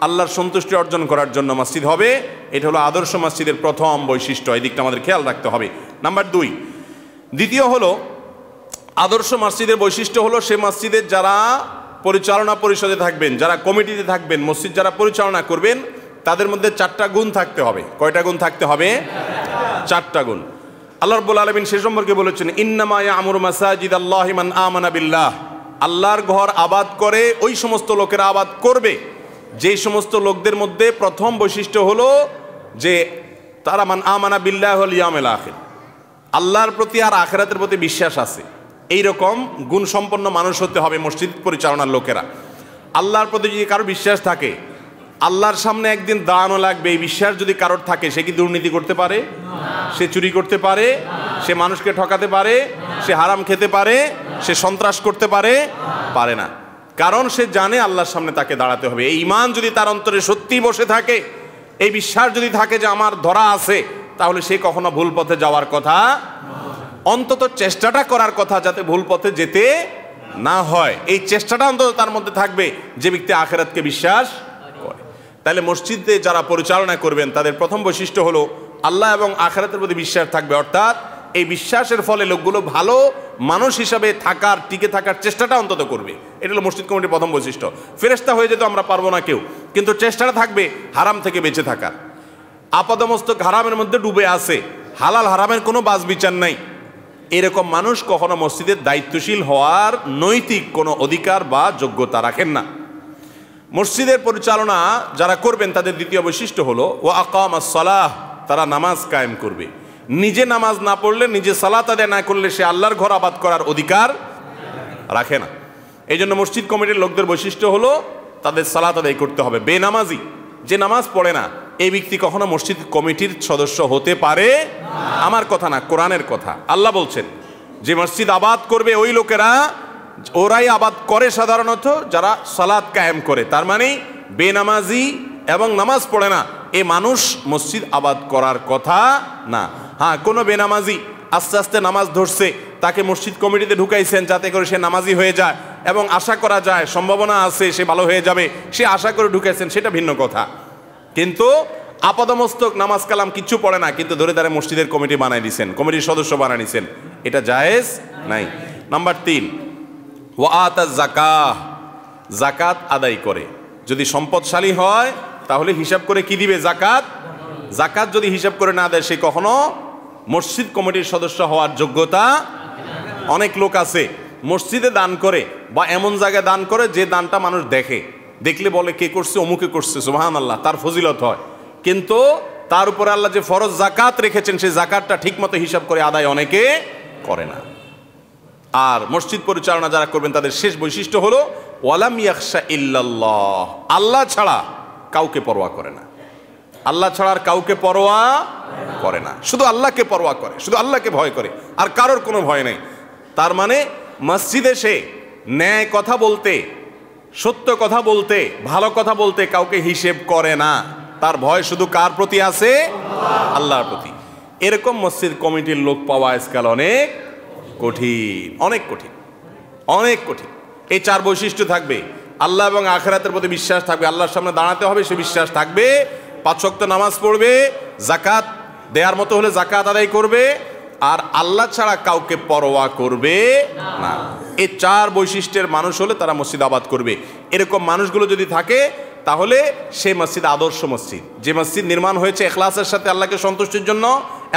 [SPEAKER 1] আল্লাহর সন্তুষ্টি অর্জন করার জন্য মসজিদ হবে এটা হলো আদর্শ মসজিদের প্রথম বৈশিষ্ট্য এই দিকটা আমাদের খেয়াল রাখতে হবে নাম্বার দুই দ্বিতীয় হলো আদর্শ মসজিদের বৈশিষ্ট্য হলো সে মসজিদের যারা পরিচালনা পরিষদে থাকবেন যারা কমিটিতে থাকবেন মসজিদ যারা পরিচালনা করবেন তাদের মধ্যে চারটা গুণ থাকতে হবে কয়টা গুণ থাকতে হবে চারটা গুণ আল্লাহ রব্বুল আলমিন সে সম্পর্কে বলেছেন ইন্নামায়া আমর মাসাজিদ আল্লাহিমান আমানা বিল্লাহ আল্লাহর ঘর আবাদ করে ওই সমস্ত লোকেরা আবাদ করবে যেই সমস্ত লোকদের মধ্যে প্রথম বৈশিষ্ট্য হলো যে তারা মান আমানা বিল্লাহ ইয়ামেল আখের আল্লাহর প্রতি আর আখেরাতের প্রতি বিশ্বাস আছে এই রকম গুণসম্পন্ন মানুষ হতে হবে মসজিদ পরিচালনার লোকেরা আল্লাহর প্রতি যদি কারো বিশ্বাস থাকে আল্লাহর সামনে একদিন দাঁড়ানো লাগবে এই বিশ্বাস যদি কারোর থাকে সে কি দুর্নীতি করতে পারে সে চুরি করতে পারে সে মানুষকে ঠকাতে পারে সে হারাম খেতে পারে সে সন্ত্রাস করতে পারে পারে না কারণ সে জানে আল্লাহর সামনে তাকে দাঁড়াতে হবে এই ইমান যদি তার অন্তরে সত্যি বসে থাকে এই বিশ্বাস যদি থাকে যে আমার ধরা আছে তাহলে সে কখনো ভুল পথে যাওয়ার কথা অন্তত চেষ্টাটা করার কথা যাতে ভুল পথে যেতে না হয় এই চেষ্টাটা অন্তত তার মধ্যে থাকবে যে ব্যক্তি আখেরাতকে বিশ্বাস তাহলে মসজিদে যারা পরিচালনা করবেন তাদের প্রথম বৈশিষ্ট্য হলো আল্লাহ এবং আখেরাতের প্রতি বিশ্বাস থাকবে অর্থাৎ এই বিশ্বাসের ফলে লোকগুলো ভালো মানুষ হিসাবে থাকার টিকে থাকার চেষ্টাটা অন্তত করবে এটা হলো মসজিদ কমিটির প্রথম বৈশিষ্ট্য ফেরেস্তা হয়ে যেতে আমরা পারবো না কেউ কিন্তু চেষ্টাটা থাকবে হারাম থেকে বেঁচে থাকার আপাদমস্তক হারামের মধ্যে ডুবে আছে হালাল হারামের কোনো বাস বিচার নাই এরকম মানুষ কখনো মসজিদের দায়িত্বশীল হওয়ার নৈতিক কোনো অধিকার বা যোগ্যতা রাখেন না মসজিদের পরিচালনা যারা করবেন তাদের দ্বিতীয় বৈশিষ্ট্য হল ও আকাম সালাহ তারা নামাজ কায়েম করবে নিজে নামাজ না পড়লে নিজে সালাত আদায় না করলে সে আল্লাহর ঘর আবাদ করার অধিকার রাখে না এই জন্য মসজিদ কমিটির লোকদের বৈশিষ্ট্য হলো তাদের সালাত আদায় করতে হবে বেনামাজি যে নামাজ পড়ে না এই ব্যক্তি কখনো মসজিদ কমিটির সদস্য হতে পারে আমার কথা না কোরআনের কথা আল্লাহ বলছেন যে মসজিদ আবাদ করবে ওই লোকেরা ওরাই আবাদ করে সাধারণত যারা সালাদ কায়েম করে তার মানে বেনামাজি এবং নামাজ পড়ে না এ মানুষ মসজিদ আবাদ করার কথা না হ্যাঁ কোনো বেনামাজি আস্তে আস্তে নামাজ ধরছে তাকে মসজিদ কমিটিতে ঢুকাইছেন যাতে করে সে নামাজি হয়ে যায় এবং আশা করা যায় সম্ভাবনা আছে সে ভালো হয়ে যাবে সে আশা করে ঢুকাইছেন সেটা ভিন্ন কথা কিন্তু আপাদমস্তক নামাজ কালাম কিচ্ছু পড়ে না কিন্তু ধরে তারা মসজিদের কমিটি বানাই দিয়েছেন কমিটির সদস্য বানাই নিছেন এটা জায়েজ নাই নাম্বার তিন ও জাকা জাকাত আদায় করে যদি সম্পদশালী হয় তাহলে হিসাব করে কি দিবে জাকাত জাকাত যদি হিসাব করে না দেয় সে কখনো মসজিদ কমিটির সদস্য হওয়ার যোগ্যতা অনেক লোক আছে মসজিদে দান করে বা এমন জায়গায় দান করে যে দানটা মানুষ দেখে দেখলে বলে কে করছে অমুকে করছে সোহান আল্লাহ তার ফজিলত হয় কিন্তু তার উপরে আল্লাহ যে ফরজ জাকাত রেখেছেন সেই জাকাতটা ঠিকমতো হিসাব করে আদায় অনেকে করে না আর মসজিদ পরিচালনা যারা করবেন তাদের শেষ বৈশিষ্ট্য হলো ওয়ালাম ইয়াকশা ইল্লাল্লাহ আল্লাহ ছাড়া কাউকে পরোয়া করে না আল্লাহ ছাড়া আর কাউকে পরোয়া করে না শুধু আল্লাহকে পরোয়া করে শুধু আল্লাহকে ভয় করে আর কারোর কোনো ভয় নেই তার মানে মসজিদে সে ন্যায় কথা বলতে সত্য কথা বলতে ভালো কথা বলতে কাউকে হিসেব করে না তার ভয় শুধু কার প্রতি আছে আল্লাহর প্রতি এরকম মসজিদ কমিটির লোক পাওয়া আজকাল অনেক কঠিন অনেক কঠিন অনেক কঠিন এই চার বৈশিষ্ট্য থাকবে আল্লাহ এবং আখেরাতের প্রতি বিশ্বাস থাকবে আল্লাহর সামনে দাঁড়াতে হবে সে বিশ্বাস থাকবে পাঁচ শক্ত নামাজ পড়বে জাকাত দেওয়ার মতো হলে জাকাত আদায় করবে আর আল্লাহ ছাড়া কাউকে পরোয়া করবে না এই চার বৈশিষ্ট্যের মানুষ হলে তারা মুর্শিদাবাদ করবে এরকম মানুষগুলো যদি থাকে তাহলে সে মসজিদ আদর্শ মসজিদ যে মসজিদ নির্মাণ হয়েছে এখলাসের সাথে আল্লাহকে সন্তুষ্টির জন্য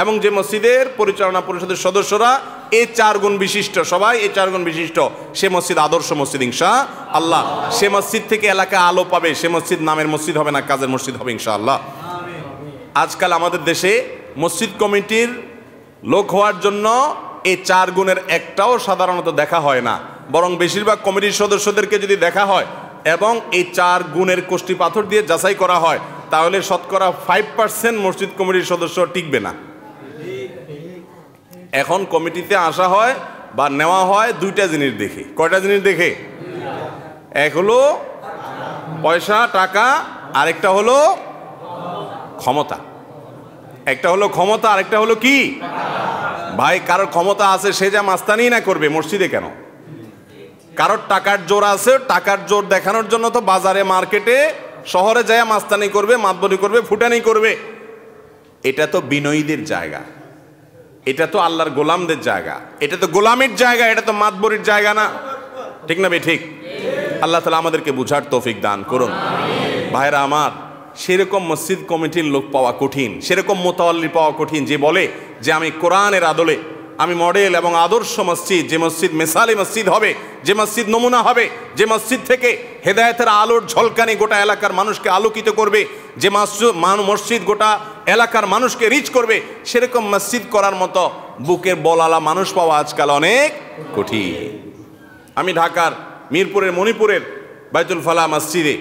[SPEAKER 1] এবং যে মসজিদের পরিচালনা পরিষদের সদস্যরা এই চার গুণ বিশিষ্ট সবাই এই চার গুণ বিশিষ্ট সে মসজিদ আদর্শ মসজিদ ইংশা আল্লাহ সে মসজিদ থেকে এলাকা আলো পাবে সে মসজিদ নামের মসজিদ হবে না কাজের মসজিদ হবে ইংশা আল্লাহ আজকাল আমাদের দেশে মসজিদ কমিটির লোক হওয়ার জন্য এই চার গুণের একটাও সাধারণত দেখা হয় না বরং বেশিরভাগ কমিটির সদস্যদেরকে যদি দেখা হয় এবং এই চার গুণের কোষ্টি পাথর দিয়ে যাচাই করা হয় তাহলে শতকরা ফাইভ পার্সেন্ট মসজিদ কমিটির সদস্য টিকবে না এখন কমিটিতে আসা হয় বা নেওয়া হয় দুইটা জিনিস দেখে কয়টা জিনিস দেখে এক হলো পয়সা টাকা আরেকটা হলো ক্ষমতা একটা হলো ক্ষমতা আরেকটা হলো কি ভাই কারোর ক্ষমতা আছে সে যা মাস্তানি না করবে মসজিদে কেন কারোর টাকার জোর আছে টাকার জোর দেখানোর জন্য তো বাজারে মার্কেটে শহরে যায় মাস্তানি করবে মাতবরি করবে ফুটানি করবে এটা তো বিনয়ীদের জায়গা এটা তো আল্লাহর গোলামদের জায়গা এটা তো গোলামের জায়গা এটা তো মাতবরির জায়গা না ঠিক না ভাই ঠিক আল্লাহ তালা আমাদেরকে বুঝার তৌফিক দান করুন ভাইরা আমার সেরকম মসজিদ কমিটির লোক পাওয়া কঠিন সেরকম মোতাল্লি পাওয়া কঠিন যে বলে যে আমি কোরআনের আদলে আমি মডেল এবং আদর্শ মসজিদ যে মসজিদ মেসালি মসজিদ হবে যে মসজিদ নমুনা হবে যে মসজিদ থেকে হেদায়তের আলোর ঝলকানি গোটা এলাকার মানুষকে আলোকিত করবে যে মসজিদ গোটা এলাকার মানুষকে রিচ করবে সেরকম মসজিদ করার মতো বুকের বলালা মানুষ পাওয়া আজকাল অনেক কঠিন আমি ঢাকার মিরপুরের মণিপুরের বাইতুল ফালা মসজিদে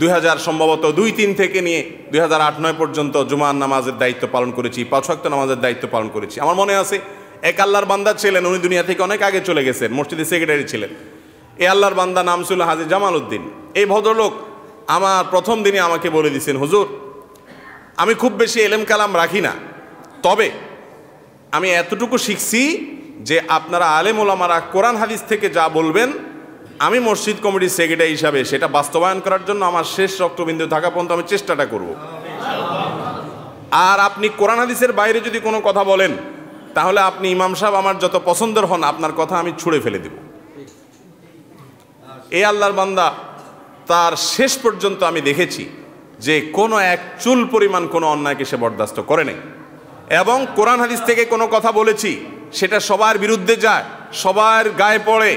[SPEAKER 1] দুই সম্ভবত দুই তিন থেকে নিয়ে দুই হাজার আট নয় পর্যন্ত জুমান নামাজের দায়িত্ব পালন করেছি পাঁচক্ত নামাজের দায়িত্ব পালন করেছি আমার মনে আছে এক আল্লাহর বান্দা ছিলেন উনি দুনিয়া থেকে অনেক আগে চলে গেছেন মসজিদের সেক্রেটারি ছিলেন এ আল্লাহর বান্দা নাম ছিল হাজি জামাল উদ্দিন এই ভদ্রলোক আমার প্রথম দিনে আমাকে বলে দিয়েছেন হুজুর আমি খুব বেশি এলেম কালাম রাখি না তবে আমি এতটুকু শিখছি যে আপনারা আলেম ওলামারা কোরআন হাদিস থেকে যা বলবেন আমি মসজিদ কমিটির সেক্রেটারি হিসাবে সেটা বাস্তবায়ন করার জন্য আমার শেষ রক্তবিন্দু থাকা পর্যন্ত আমি চেষ্টাটা করব আর আপনি কোরআন হাদিসের বাইরে যদি কোনো কথা বলেন তাহলে আপনি ইমাম সাহেব আমার যত পছন্দের হন আপনার কথা আমি ছুঁড়ে ফেলে দেব এ আল্লাহর বান্দা তার শেষ পর্যন্ত আমি দেখেছি যে কোনো এক চুল পরিমাণ কোনো অন্যায়কে সে বরদাস্ত করে নেই এবং কোরআন হাদিস থেকে কোনো কথা বলেছি সেটা সবার বিরুদ্ধে যায় সবার গায়ে পড়ে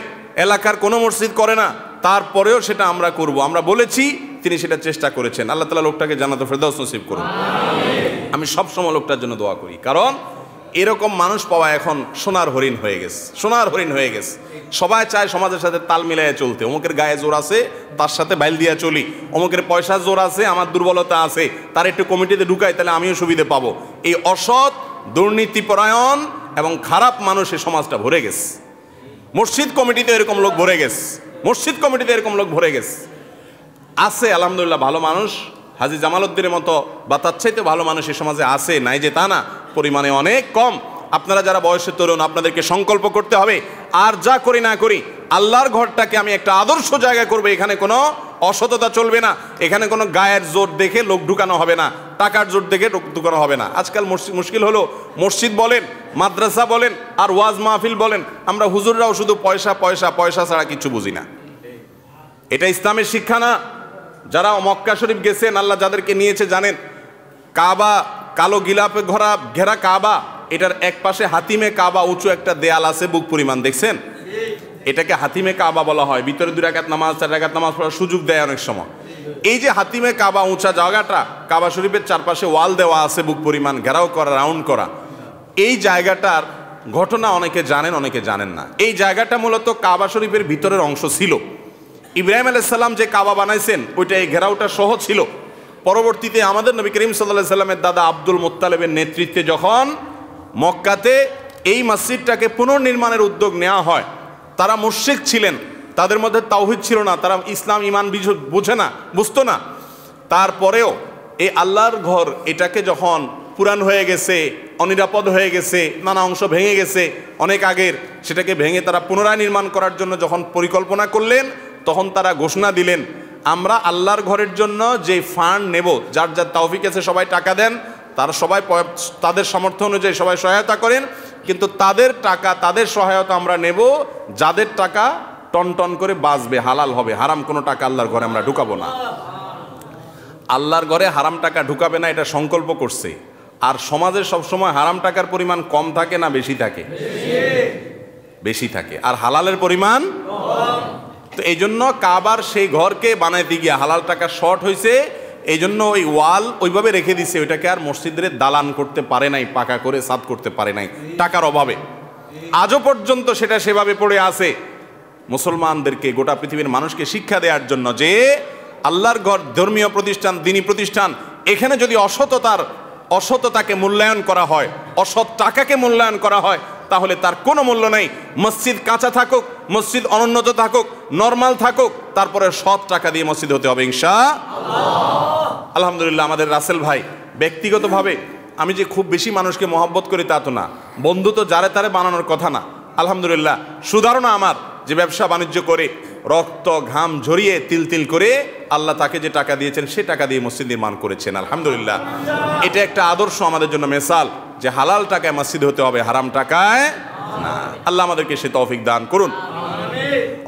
[SPEAKER 1] এলাকার কোনো মসজিদ করে না তারপরেও সেটা আমরা করব আমরা বলেছি তিনি সেটা চেষ্টা করেছেন আল্লাহ তালা লোকটাকে জানাতো ফেরদাউস নসিব করুন আমি সবসময় লোকটার জন্য দোয়া করি কারণ এরকম মানুষ পাওয়া এখন সোনার হরিণ হয়ে গেছে সোনার হরিণ হয়ে গেছে সবাই চায় সমাজের সাথে তাল মিলাইয়া চলতে অমুকের গায়ে জোর আছে তার সাথে বাইল দিয়া চলি অমুকের পয়সা জোর আছে আমার দুর্বলতা আছে তার একটু কমিটিতে ঢুকাই তাহলে আমিও সুবিধে পাবো এই অসৎ দুর্নীতিপরায়ণ এবং খারাপ মানুষের সমাজটা ভরে গেছে মসজিদ কমিটিতে এরকম লোক ভরে গেছে মসজিদ কমিটিতে এরকম লোক ভরে গেছে আছে আলহামদুলিল্লাহ ভালো মানুষ হাজি উদ্দিনের মতো বা তার চাইতে ভালো মানুষ এ সমাজে আছে নাই যে তা না পরিমাণে অনেক কম আপনারা যারা বয়সে তরুণ আপনাদেরকে সংকল্প করতে হবে আর যা করি না করি আল্লাহর ঘরটাকে আমি একটা আদর্শ জায়গা করবো এখানে কোনো অসততা চলবে না এখানে কোনো গায়ের জোর দেখে লোক ঢুকানো হবে না টাকার জোর থেকে করা হবে না আজকাল মুশকিল হলো মসজিদ বলেন মাদ্রাসা বলেন আর ওয়াজ মাহফিল বলেন আমরা হুজুররাও শুধু পয়সা পয়সা পয়সা ছাড়া কিছু বুঝি না এটা ইসলামের শিক্ষা না যারা মক্কা শরীফ গেছেন আল্লাহ যাদেরকে নিয়েছে জানেন কাবা কালো গিলাপে ঘরা ঘেরা কাবা এটার এক পাশে হাতিমে কাবা উঁচু একটা দেয়াল আছে বুক পরিমাণ দেখছেন এটাকে হাতিমে কাবা বলা হয় ভিতরে দুই রাখাত নামাজ চার রাখাত নামাজ পড়ার সুযোগ দেয় অনেক সময় এই যে হাতিমে কাবা উঁচা জায়গাটা কাবা শরীফের চারপাশে ওয়াল দেওয়া আছে বুক পরিমাণ ঘেরাও করা রাউন্ড করা এই জায়গাটার ঘটনা অনেকে জানেন অনেকে জানেন না এই জায়গাটা মূলত কাবা শরীফের ভিতরের অংশ ছিল ইব্রাহিম আলাইসাল্লাম যে কাবা বানাইছেন ওইটা এই ঘেরাওটা সহ ছিল পরবর্তীতে আমাদের নবী করিম সাল্লা সাল্লামের দাদা আব্দুল মোত্তালেবের নেতৃত্বে যখন মক্কাতে এই মসজিদটাকে পুনর্নির্মাণের উদ্যোগ নেওয়া হয় তারা মুশ্রিক ছিলেন তাদের মধ্যে তাওহিদ ছিল না তারা ইসলাম ইমান বুঝে না বুঝতো না তারপরেও এই আল্লাহর ঘর এটাকে যখন পুরাণ হয়ে গেছে অনিরাপদ হয়ে গেছে নানা অংশ ভেঙে গেছে অনেক আগের সেটাকে ভেঙে তারা পুনরায় নির্মাণ করার জন্য যখন পরিকল্পনা করলেন তখন তারা ঘোষণা দিলেন আমরা আল্লাহর ঘরের জন্য যে ফান্ড নেব যার যার তাওফিক আছে সবাই টাকা দেন তারা সবাই তাদের সামর্থ্য অনুযায়ী সবাই সহায়তা করেন কিন্তু তাদের টাকা তাদের সহায়তা আমরা নেব যাদের টাকা টনটন করে বাঁচবে হালাল হবে হারাম কোনো টাকা আল্লাহর ঘরে আমরা ঢুকাবো না আল্লাহর ঘরে হারাম টাকা ঢুকাবে না এটা সংকল্প করছে আর সমাজে সবসময় হারাম টাকার পরিমাণ কম থাকে না বেশি থাকে বেশি থাকে আর হালালের পরিমাণ তো এই জন্য কাবার সেই ঘরকে বানাইতে গিয়ে হালাল টাকা শর্ট হয়েছে এই জন্য ওই ওয়াল ওইভাবে রেখে দিছে ওইটাকে আর মসজিদের দালান করতে পারে নাই পাকা করে সাত করতে পারে নাই টাকার অভাবে আজও পর্যন্ত সেটা সেভাবে পড়ে আছে মুসলমানদেরকে গোটা পৃথিবীর মানুষকে শিক্ষা দেওয়ার জন্য যে আল্লাহর ঘর ধর্মীয় প্রতিষ্ঠান দিনী প্রতিষ্ঠান এখানে যদি অসততার অসততাকে মূল্যায়ন করা হয় অসৎ টাকাকে মূল্যায়ন করা হয় তাহলে তার কোনো মূল্য নেই মসজিদ কাঁচা থাকুক মসজিদ অনুন্নত থাকুক নর্মাল থাকুক তারপরে সৎ টাকা দিয়ে মসজিদ হতে হবে ইংসা আলহামদুলিল্লাহ আমাদের রাসেল ভাই ব্যক্তিগতভাবে আমি যে খুব বেশি মানুষকে মহব্বত করি তা তো না বন্ধু তো যারে তারে বানানোর কথা না আলহামদুলিল্লাহ সুধারণা আমার যে ব্যবসা বাণিজ্য করে রক্ত ঘাম ঝরিয়ে তিল তিল করে আল্লাহ তাকে যে টাকা দিয়েছেন সে টাকা দিয়ে মসজিদ নির্মাণ করেছেন আলহামদুলিল্লাহ এটা একটা আদর্শ আমাদের জন্য মেসাল যে হালাল টাকায় মসজিদ হতে হবে হারাম টাকায় না আল্লাহ আমাদেরকে সে তৌফিক দান করুন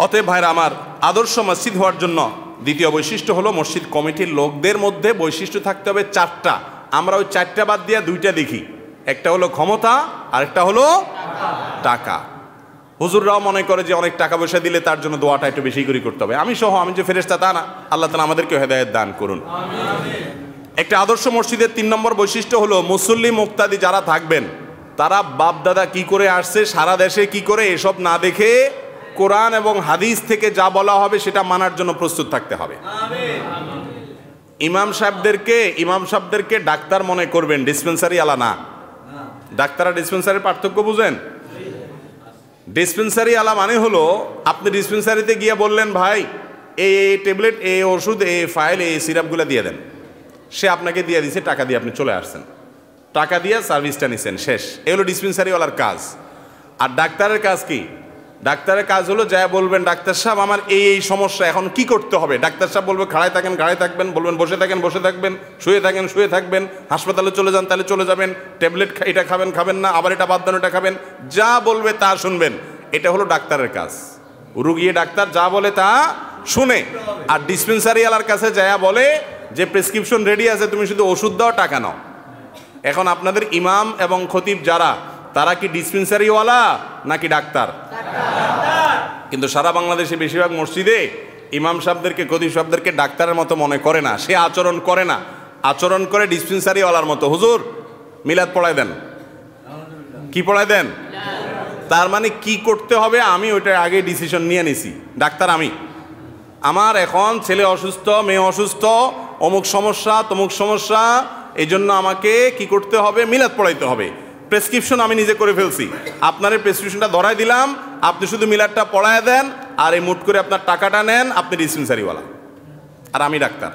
[SPEAKER 1] অতএব ভাইরা আমার আদর্শ মসজিদ হওয়ার জন্য দ্বিতীয় বৈশিষ্ট্য হলো মসজিদ কমিটির লোকদের মধ্যে বৈশিষ্ট্য থাকতে হবে চারটা আমরা ওই চারটা বাদ দিয়ে দুইটা দেখি একটা হলো ক্ষমতা আরেকটা হলো টাকা হুজুররাও মনে করে যে অনেক টাকা পয়সা দিলে তার জন্য দোয়াটা একটু বেশি করে করতে হবে আমি সহ আমি যে ফেরেস্তা তা না আল্লাহ তালা আমাদেরকে হেদায়ত দান করুন একটা আদর্শ মসজিদের তিন নম্বর বৈশিষ্ট্য হলো মুসল্লি মুক্তাদি যারা থাকবেন তারা বাপ দাদা কি করে আসছে সারা দেশে কি করে এসব না দেখে কোরআন এবং হাদিস থেকে যা বলা হবে সেটা মানার জন্য প্রস্তুত থাকতে হবে ইমাম সাহেবদেরকে ইমাম সাহেবদেরকে ডাক্তার মনে করবেন ডিসপেন্সারি আলা না ডাক্তার আর ডিসপেন্সারির পার্থক্য বুঝেন ডিসপেন্সারি আলা মানে হলো আপনি ডিসপেন্সারিতে গিয়ে বললেন ভাই এ টেবলেট এ ওষুধ এ ফাইল এ সিরাপগুলো দিয়ে দেন সে আপনাকে দিয়ে দিছে টাকা দিয়ে আপনি চলে আসছেন টাকা দিয়ে সার্ভিসটা নিছেন শেষ এ হলো ডিসপেন্সারিওয়ালার কাজ আর ডাক্তারের কাজ কি ডাক্তারের কাজ হলো যা বলবেন ডাক্তার সাহেব আমার এই এই সমস্যা এখন কি করতে হবে ডাক্তার সাহেব বলবে খাড়ায় থাকেন খাড়ায় থাকবেন বলবেন বসে থাকেন বসে থাকবেন শুয়ে থাকেন শুয়ে থাকবেন হাসপাতালে চলে যান তাহলে চলে যাবেন ট্যাবলেট এটা খাবেন খাবেন না আবার এটা বাদ দেন এটা খাবেন যা বলবে তা শুনবেন এটা হলো ডাক্তারের কাজ রুগিয়ে ডাক্তার যা বলে তা শুনে আর ডিসপেন্সারিওয়ালার কাছে যা বলে যে প্রেসক্রিপশন রেডি আছে তুমি শুধু ওষুধ দাও টাকা নাও এখন আপনাদের ইমাম এবং খতিব যারা তারা কি ডিসপেন্সারিওয়ালা নাকি ডাক্তার কিন্তু সারা বাংলাদেশে বেশিরভাগ মসজিদে ইমাম সাহেবদেরকে খতিব সাহেবদেরকে ডাক্তারের মতো মনে করে না সে আচরণ করে না আচরণ করে ডিসপেন্সারিওয়ালার মতো হুজুর মিলাদ পড়ায় দেন কি পড়ায় দেন তার মানে কি করতে হবে আমি ওইটা আগে ডিসিশন নিয়ে নিছি ডাক্তার আমি আমার এখন ছেলে অসুস্থ মেয়ে অসুস্থ অমুক সমস্যা তমুক সমস্যা এই জন্য আমাকে কি করতে হবে মিলাদ পড়াইতে হবে প্রেসক্রিপশন আমি নিজে করে ফেলছি আপনার প্রেসক্রিপশনটা ধরাই দিলাম আপনি শুধু মিলাদটা পড়ায় দেন আর এই মুট করে আপনার টাকাটা নেন আপনি ডিসপেন্সারিওয়ালা আর আমি ডাক্তার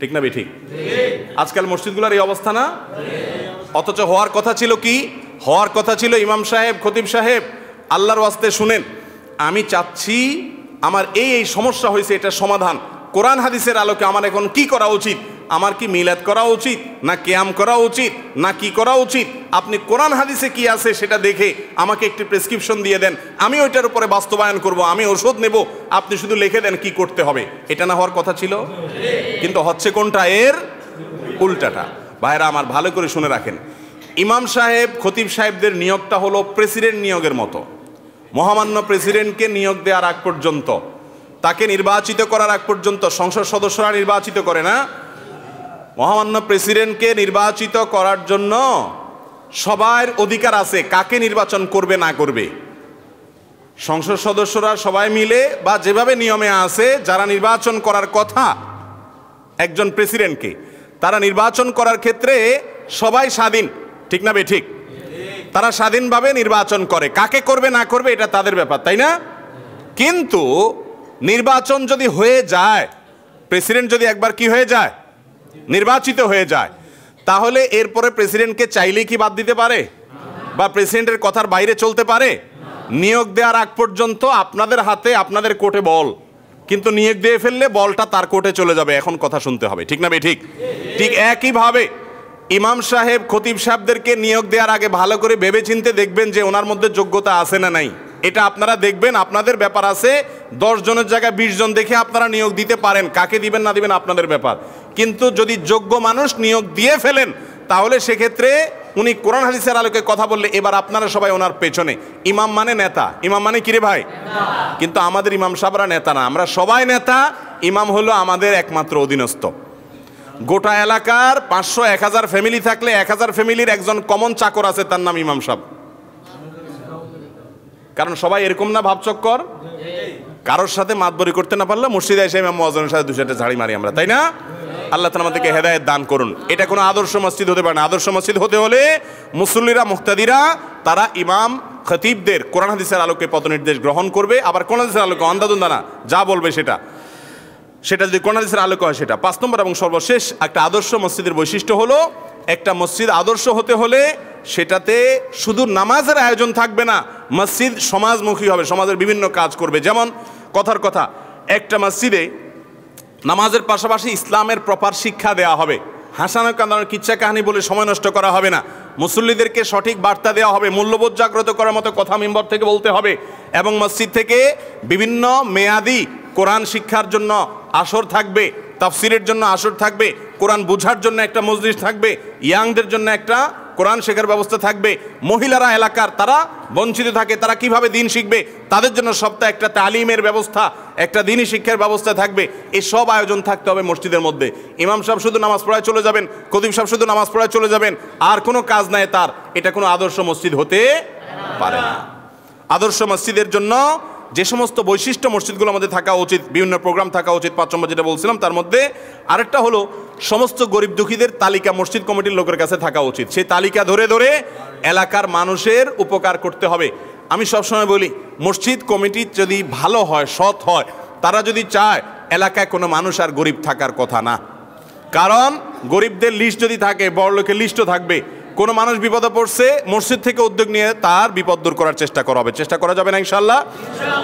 [SPEAKER 1] ঠিক না ঠিক আজকাল মসজিদগুলোর এই অবস্থা না অথচ হওয়ার কথা ছিল কি হওয়ার কথা ছিল ইমাম সাহেব খতিব সাহেব আল্লাহর ওয়াস্তে শুনেন আমি চাচ্ছি আমার এই এই সমস্যা হয়েছে এটা সমাধান কোরআন হাদিসের আলোকে আমার এখন কি করা উচিত আমার কি মিলাদ করা উচিত না ক্যাম করা উচিত না কি করা উচিত আপনি কোরআন হাদিসে কি আছে সেটা দেখে আমাকে একটি প্রেসক্রিপশন দিয়ে দেন আমি ওইটার উপরে বাস্তবায়ন করব আমি ওষুধ নেব আপনি শুধু লিখে দেন কি করতে হবে এটা না হওয়ার কথা ছিল কিন্তু হচ্ছে কোনটা এর উল্টাটা ভাইরা আমার ভালো করে শুনে রাখেন ইমাম সাহেব খতিব সাহেবদের নিয়োগটা হলো প্রেসিডেন্ট নিয়োগের মতো মহামান্য প্রেসিডেন্টকে নিয়োগ দেওয়ার আগ পর্যন্ত তাকে নির্বাচিত করার আগ পর্যন্ত সংসদ সদস্যরা নির্বাচিত করে না মহামান্য প্রেসিডেন্টকে নির্বাচিত করার জন্য সবার অধিকার আছে কাকে নির্বাচন করবে না করবে সংসদ সদস্যরা সবাই মিলে বা যেভাবে নিয়মে আছে যারা নির্বাচন করার কথা একজন প্রেসিডেন্টকে তারা নির্বাচন করার ক্ষেত্রে সবাই স্বাধীন ঠিক না বে ঠিক তারা স্বাধীনভাবে নির্বাচন করে কাকে করবে না করবে এটা তাদের ব্যাপার তাই না কিন্তু নির্বাচন যদি হয়ে যায় প্রেসিডেন্ট যদি একবার কি হয়ে যায় নির্বাচিত হয়ে যায় তাহলে এরপরে প্রেসিডেন্টকে চাইলেই কি বাদ দিতে পারে বা প্রেসিডেন্টের কথার বাইরে চলতে পারে নিয়োগ দেওয়ার আগ পর্যন্ত আপনাদের হাতে আপনাদের কোর্টে বল কিন্তু নিয়োগ দিয়ে ফেললে বলটা তার কোর্টে চলে যাবে এখন কথা শুনতে হবে ঠিক না ঠিক ঠিক একইভাবে ইমাম সাহেব খতিব সাহেবদেরকে নিয়োগ দেওয়ার আগে ভালো করে ভেবে চিনতে দেখবেন যে ওনার মধ্যে যোগ্যতা আছে না নাই এটা আপনারা দেখবেন আপনাদের ব্যাপার আছে দশ জনের জায়গায় বিশ জন দেখে আপনারা নিয়োগ দিতে পারেন কাকে দিবেন না দিবেন আপনাদের ব্যাপার কিন্তু যদি যোগ্য মানুষ নিয়োগ দিয়ে ফেলেন তাহলে সেক্ষেত্রে উনি কোরআন হাদিসের আলোকে কথা বললে এবার আপনারা সবাই ওনার পেছনে ইমাম মানে নেতা ইমাম মানে কিরে ভাই কিন্তু আমাদের ইমাম সাহেবরা নেতা না আমরা সবাই নেতা ইমাম হলো আমাদের একমাত্র অধীনস্থ গোটা এলাকার পাঁচশো এক হাজার ফ্যামিলি থাকলে এক হাজার ফ্যামিলির একজন কমন চাকর আছে তার নাম ইমাম সাহেব কারণ সবাই এরকম না ভাবচক্কর কারোর সাথে মাতবরি করতে না পারলে মুর্শিদা এসে ইমাম সাথে দুশো ঝাড়ি মারি আমরা তাই না আল্লাহ তালা আমাদেরকে হেদায়ত দান করুন এটা কোনো আদর্শ মসজিদ হতে পারে না আদর্শ মসজিদ হতে হলে মুসল্লিরা মুক্তাদিরা তারা ইমাম খতিবদের কোরআন হাদিসের আলোকে পথনির্দেশ নির্দেশ গ্রহণ করবে আবার কোরআন হাদিসের আলোকে অন্দাদন যা বলবে সেটা সেটা যদি কোরআন হাদিসের আলোকে হয় সেটা পাঁচ নম্বর এবং সর্বশেষ একটা আদর্শ মসজিদের বৈশিষ্ট্য হলো একটা মসজিদ আদর্শ হতে হলে সেটাতে শুধু নামাজের আয়োজন থাকবে না মসজিদ সমাজমুখী হবে সমাজের বিভিন্ন কাজ করবে যেমন কথার কথা একটা মসজিদে নামাজের পাশাপাশি ইসলামের প্রপার শিক্ষা দেওয়া হবে হাসানো কান্দানোর কিচ্ছা কাহানি বলে সময় নষ্ট করা হবে না মুসল্লিদেরকে সঠিক বার্তা দেওয়া হবে মূল্যবোধ জাগ্রত করার মতো কথা মেম্বর থেকে বলতে হবে এবং মসজিদ থেকে বিভিন্ন মেয়াদি কোরআন শিক্ষার জন্য আসর থাকবে তাফসিরের জন্য আসর থাকবে কোরআন বোঝার জন্য একটা মসজিদ থাকবে ইয়াংদের জন্য একটা কোরআন শেখার ব্যবস্থা থাকবে মহিলারা এলাকার তারা বঞ্চিত থাকে তারা কিভাবে দিন শিখবে তাদের জন্য সপ্তাহে একটা তালিমের ব্যবস্থা একটা দিনই শিক্ষার ব্যবস্থা থাকবে এই সব আয়োজন থাকতে হবে মসজিদের মধ্যে ইমাম সাহেব শুধু নামাজ পড়ায় চলে যাবেন কদিম সাহেব শুধু নামাজ পড়ায় চলে যাবেন আর কোনো কাজ নাই তার এটা কোনো আদর্শ মসজিদ হতে পারে না আদর্শ মসজিদের জন্য যে সমস্ত বৈশিষ্ট্য মসজিদগুলো আমাদের থাকা উচিত বিভিন্ন প্রোগ্রাম থাকা উচিত পাঁচ নম্বর যেটা বলছিলাম তার মধ্যে আরেকটা হলো সমস্ত গরিব দুঃখীদের তালিকা মসজিদ কমিটির লোকের কাছে থাকা উচিত সেই তালিকা ধরে ধরে এলাকার মানুষের উপকার করতে হবে আমি সবসময় বলি মসজিদ কমিটি যদি ভালো হয় সৎ হয় তারা যদি চায় এলাকায় কোনো মানুষ আর গরিব থাকার কথা না কারণ গরিবদের লিস্ট যদি থাকে বড়লোকের লিস্টও থাকবে কোনো মানুষ বিপদে পড়ছে মসজিদ থেকে উদ্যোগ নিয়ে তার বিপদ দূর করার চেষ্টা করা হবে চেষ্টা করা যাবে না ইনশাল্লাহ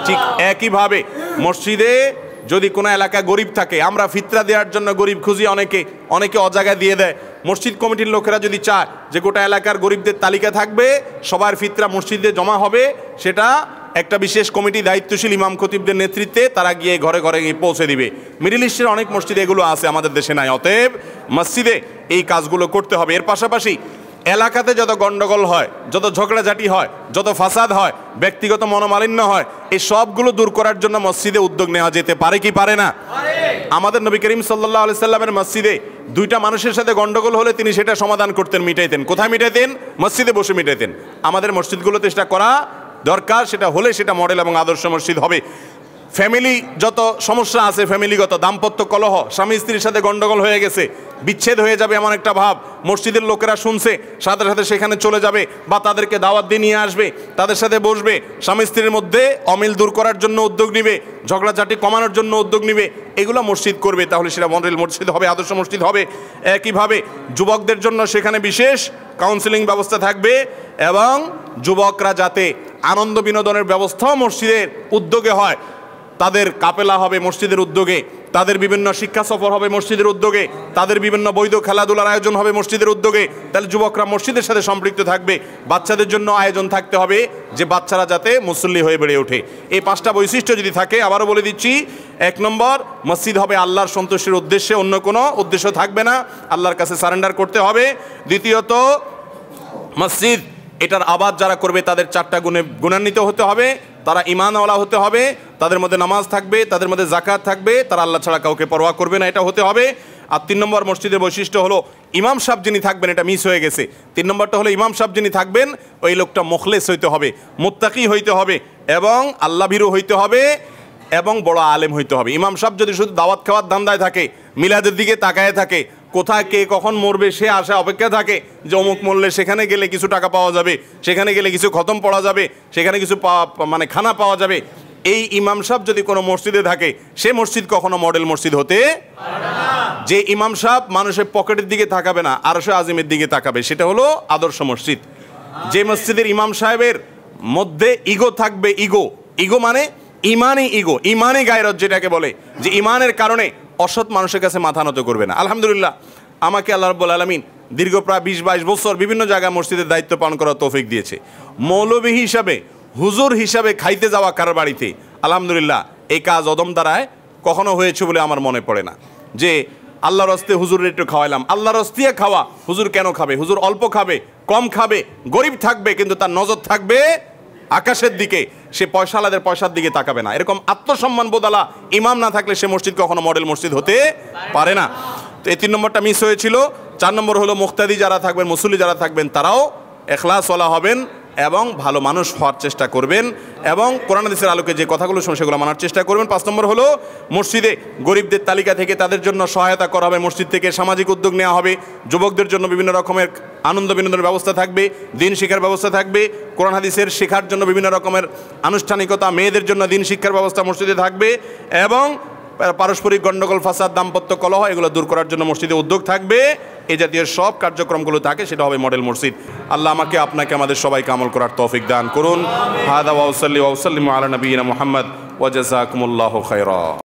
[SPEAKER 1] ঠিক একইভাবে মসজিদে যদি কোনো এলাকা গরিব থাকে আমরা ফিতরা দেওয়ার জন্য গরিব খুঁজি অনেকে অনেকে অজায়গায় দিয়ে দেয় মসজিদ কমিটির লোকেরা যদি চায় যে গোটা এলাকার গরিবদের তালিকা থাকবে সবার ফিতরা মসজিদে জমা হবে সেটা একটা বিশেষ কমিটি দায়িত্বশীল ইমাম খতিবদের নেতৃত্বে তারা গিয়ে ঘরে ঘরে গিয়ে পৌঁছে দিবে মিডিল ইস্টের অনেক মসজিদে এগুলো আছে আমাদের দেশে নাই অতএব মসজিদে এই কাজগুলো করতে হবে এর পাশাপাশি এলাকাতে যত গণ্ডগোল হয় যত ঝগড়াঝাটি হয় যত ফাসাদ হয় ব্যক্তিগত মনোমালিন্য হয় এই সবগুলো দূর করার জন্য মসজিদে উদ্যোগ নেওয়া যেতে পারে কি পারে না আমাদের নবী করিম সাল্লা আলি সাল্লামের মসজিদে দুইটা মানুষের সাথে গণ্ডগোল হলে তিনি সেটা সমাধান করতেন মিটাইতেন কোথায় মিটাইতেন মসজিদে বসে মিটাইতেন আমাদের মসজিদগুলোতে সেটা করা দরকার সেটা হলে সেটা মডেল এবং আদর্শ মসজিদ হবে ফ্যামিলি যত সমস্যা আছে ফ্যামিলিগত দাম্পত্য কলহ স্বামী স্ত্রীর সাথে গণ্ডগোল হয়ে গেছে বিচ্ছেদ হয়ে যাবে এমন একটা ভাব মসজিদের লোকেরা শুনছে সাথে সাথে সেখানে চলে যাবে বা তাদেরকে দাওয়াত দিয়ে নিয়ে আসবে তাদের সাথে বসবে স্বামী স্ত্রীর মধ্যে অমিল দূর করার জন্য উদ্যোগ নিবে ঝগড়াঝাটি কমানোর জন্য উদ্যোগ নিবে এগুলো মসজিদ করবে তাহলে সেটা মন্ডল মসজিদ হবে আদর্শ মসজিদ হবে একইভাবে যুবকদের জন্য সেখানে বিশেষ কাউন্সিলিং ব্যবস্থা থাকবে এবং যুবকরা যাতে আনন্দ বিনোদনের ব্যবস্থাও মসজিদের উদ্যোগে হয় তাদের কাপেলা হবে মসজিদের উদ্যোগে তাদের বিভিন্ন শিক্ষা সফর হবে মসজিদের উদ্যোগে তাদের বিভিন্ন বৈধ খেলাধুলার আয়োজন হবে মসজিদের উদ্যোগে তাহলে যুবকরা মসজিদের সাথে সম্পৃক্ত থাকবে বাচ্চাদের জন্য আয়োজন থাকতে হবে যে বাচ্চারা যাতে মুসল্লি হয়ে বেড়ে ওঠে এই পাঁচটা বৈশিষ্ট্য যদি থাকে আবারও বলে দিচ্ছি এক নম্বর মসজিদ হবে আল্লাহর সন্তোষের উদ্দেশ্যে অন্য কোনো উদ্দেশ্য থাকবে না আল্লাহর কাছে সারেন্ডার করতে হবে দ্বিতীয়ত মসজিদ এটার আবাদ যারা করবে তাদের চারটা গুণে গুণান্বিত হতে হবে তারা ইমানওয়ালা হতে হবে তাদের মধ্যে নামাজ থাকবে তাদের মধ্যে জাকাত থাকবে তারা আল্লাহ ছাড়া কাউকে পরোয়া করবে না এটা হতে হবে আর তিন নম্বর মসজিদের বৈশিষ্ট্য হলো ইমাম সাহ যিনি থাকবেন এটা মিস হয়ে গেছে তিন নম্বরটা হলো ইমাম সাহ যিনি থাকবেন ওই লোকটা মোখলেস হইতে হবে মোত্তাকি হইতে হবে এবং ভিরু হইতে হবে এবং বড় আলেম হইতে হবে ইমাম সাহ যদি শুধু দাওয়াত খাওয়ার দান্দায় থাকে মিলাদের দিকে তাকায় থাকে কোথায় কে কখন মরবে সে আশা অপেক্ষা থাকে যে অমুক মরলে সেখানে গেলে কিছু টাকা পাওয়া যাবে সেখানে গেলে কিছু খতম পড়া যাবে সেখানে কিছু পাওয়া মানে খানা পাওয়া যাবে এই ইমাম সাহেব যদি কোনো মসজিদে থাকে সে মসজিদ কখনো মডেল মসজিদ হতে যে ইমাম সাহেব মানুষের পকেটের দিকে তাকাবে না সে আজিমের দিকে তাকাবে সেটা হলো আদর্শ মসজিদ যে মসজিদের ইমাম সাহেবের মধ্যে ইগো থাকবে ইগো ইগো মানে ইমানে ইগো ইমানে গায়রত যেটাকে বলে যে ইমানের কারণে অসৎ মানুষের কাছে মাথা নত করবে না আলহামদুলিল্লাহ আমাকে আল্লাহ রব্বুল আলমিন দীর্ঘ প্রায় বিশ বাইশ বছর বিভিন্ন জায়গায় মসজিদের দায়িত্ব পালন করার তৌফিক দিয়েছে মৌলবী হিসাবে হুজুর হিসাবে খাইতে যাওয়া কার বাড়িতে আলহামদুলিল্লাহ এই কাজ অদম দ্বারায় কখনো হয়েছে বলে আমার মনে পড়ে না যে আল্লাহর হস্তে হুজুরের একটু খাওয়াইলাম আল্লাহর হস্তিয়া খাওয়া হুজুর কেন খাবে হুজুর অল্প খাবে কম খাবে গরিব থাকবে কিন্তু তার নজর থাকবে আকাশের দিকে সে পয়সা আলাদের পয়সার দিকে তাকাবে না এরকম আত্মসম্মান বোদালা ইমাম না থাকলে সে মসজিদ কখনো মডেল মসজিদ হতে পারে না তো এই তিন নম্বরটা মিস হয়েছিল চার নম্বর হলো মুক্তাদি যারা থাকবেন মুসল্লি যারা থাকবেন তারাও এখলাসওয়ালা হবেন এবং ভালো মানুষ হওয়ার চেষ্টা করবেন এবং কোরআন দেশের আলোকে যে কথাগুলো শুনে সেগুলো মানার চেষ্টা করবেন পাঁচ নম্বর হলো মসজিদে গরিবদের তালিকা থেকে তাদের জন্য সহায়তা করা হবে মসজিদ থেকে সামাজিক উদ্যোগ নেওয়া হবে যুবকদের জন্য বিভিন্ন রকমের আনন্দ বিনোদনের ব্যবস্থা থাকবে দিন শিক্ষার ব্যবস্থা থাকবে কোরআন হাদিসের শেখার জন্য বিভিন্ন রকমের আনুষ্ঠানিকতা মেয়েদের জন্য দিন শিক্ষার ব্যবস্থা মসজিদে থাকবে এবং পারস্পরিক গণ্ডগোল ফাসাদ দাম্পত্য কলহ এগুলো দূর করার জন্য মসজিদে উদ্যোগ থাকবে এ জাতীয় সব কার্যক্রমগুলো থাকে সেটা হবে মডেল মসজিদ আল্লাহ আমাকে আপনাকে আমাদের সবাইকে আমল করার তৌফিক দান করুন হাদা ওয়াউসাল্লি ওয়াউসাল্লিম আলা নবীনা মোহাম্মদ ওয়াজাকুমুল্লাহ খৈর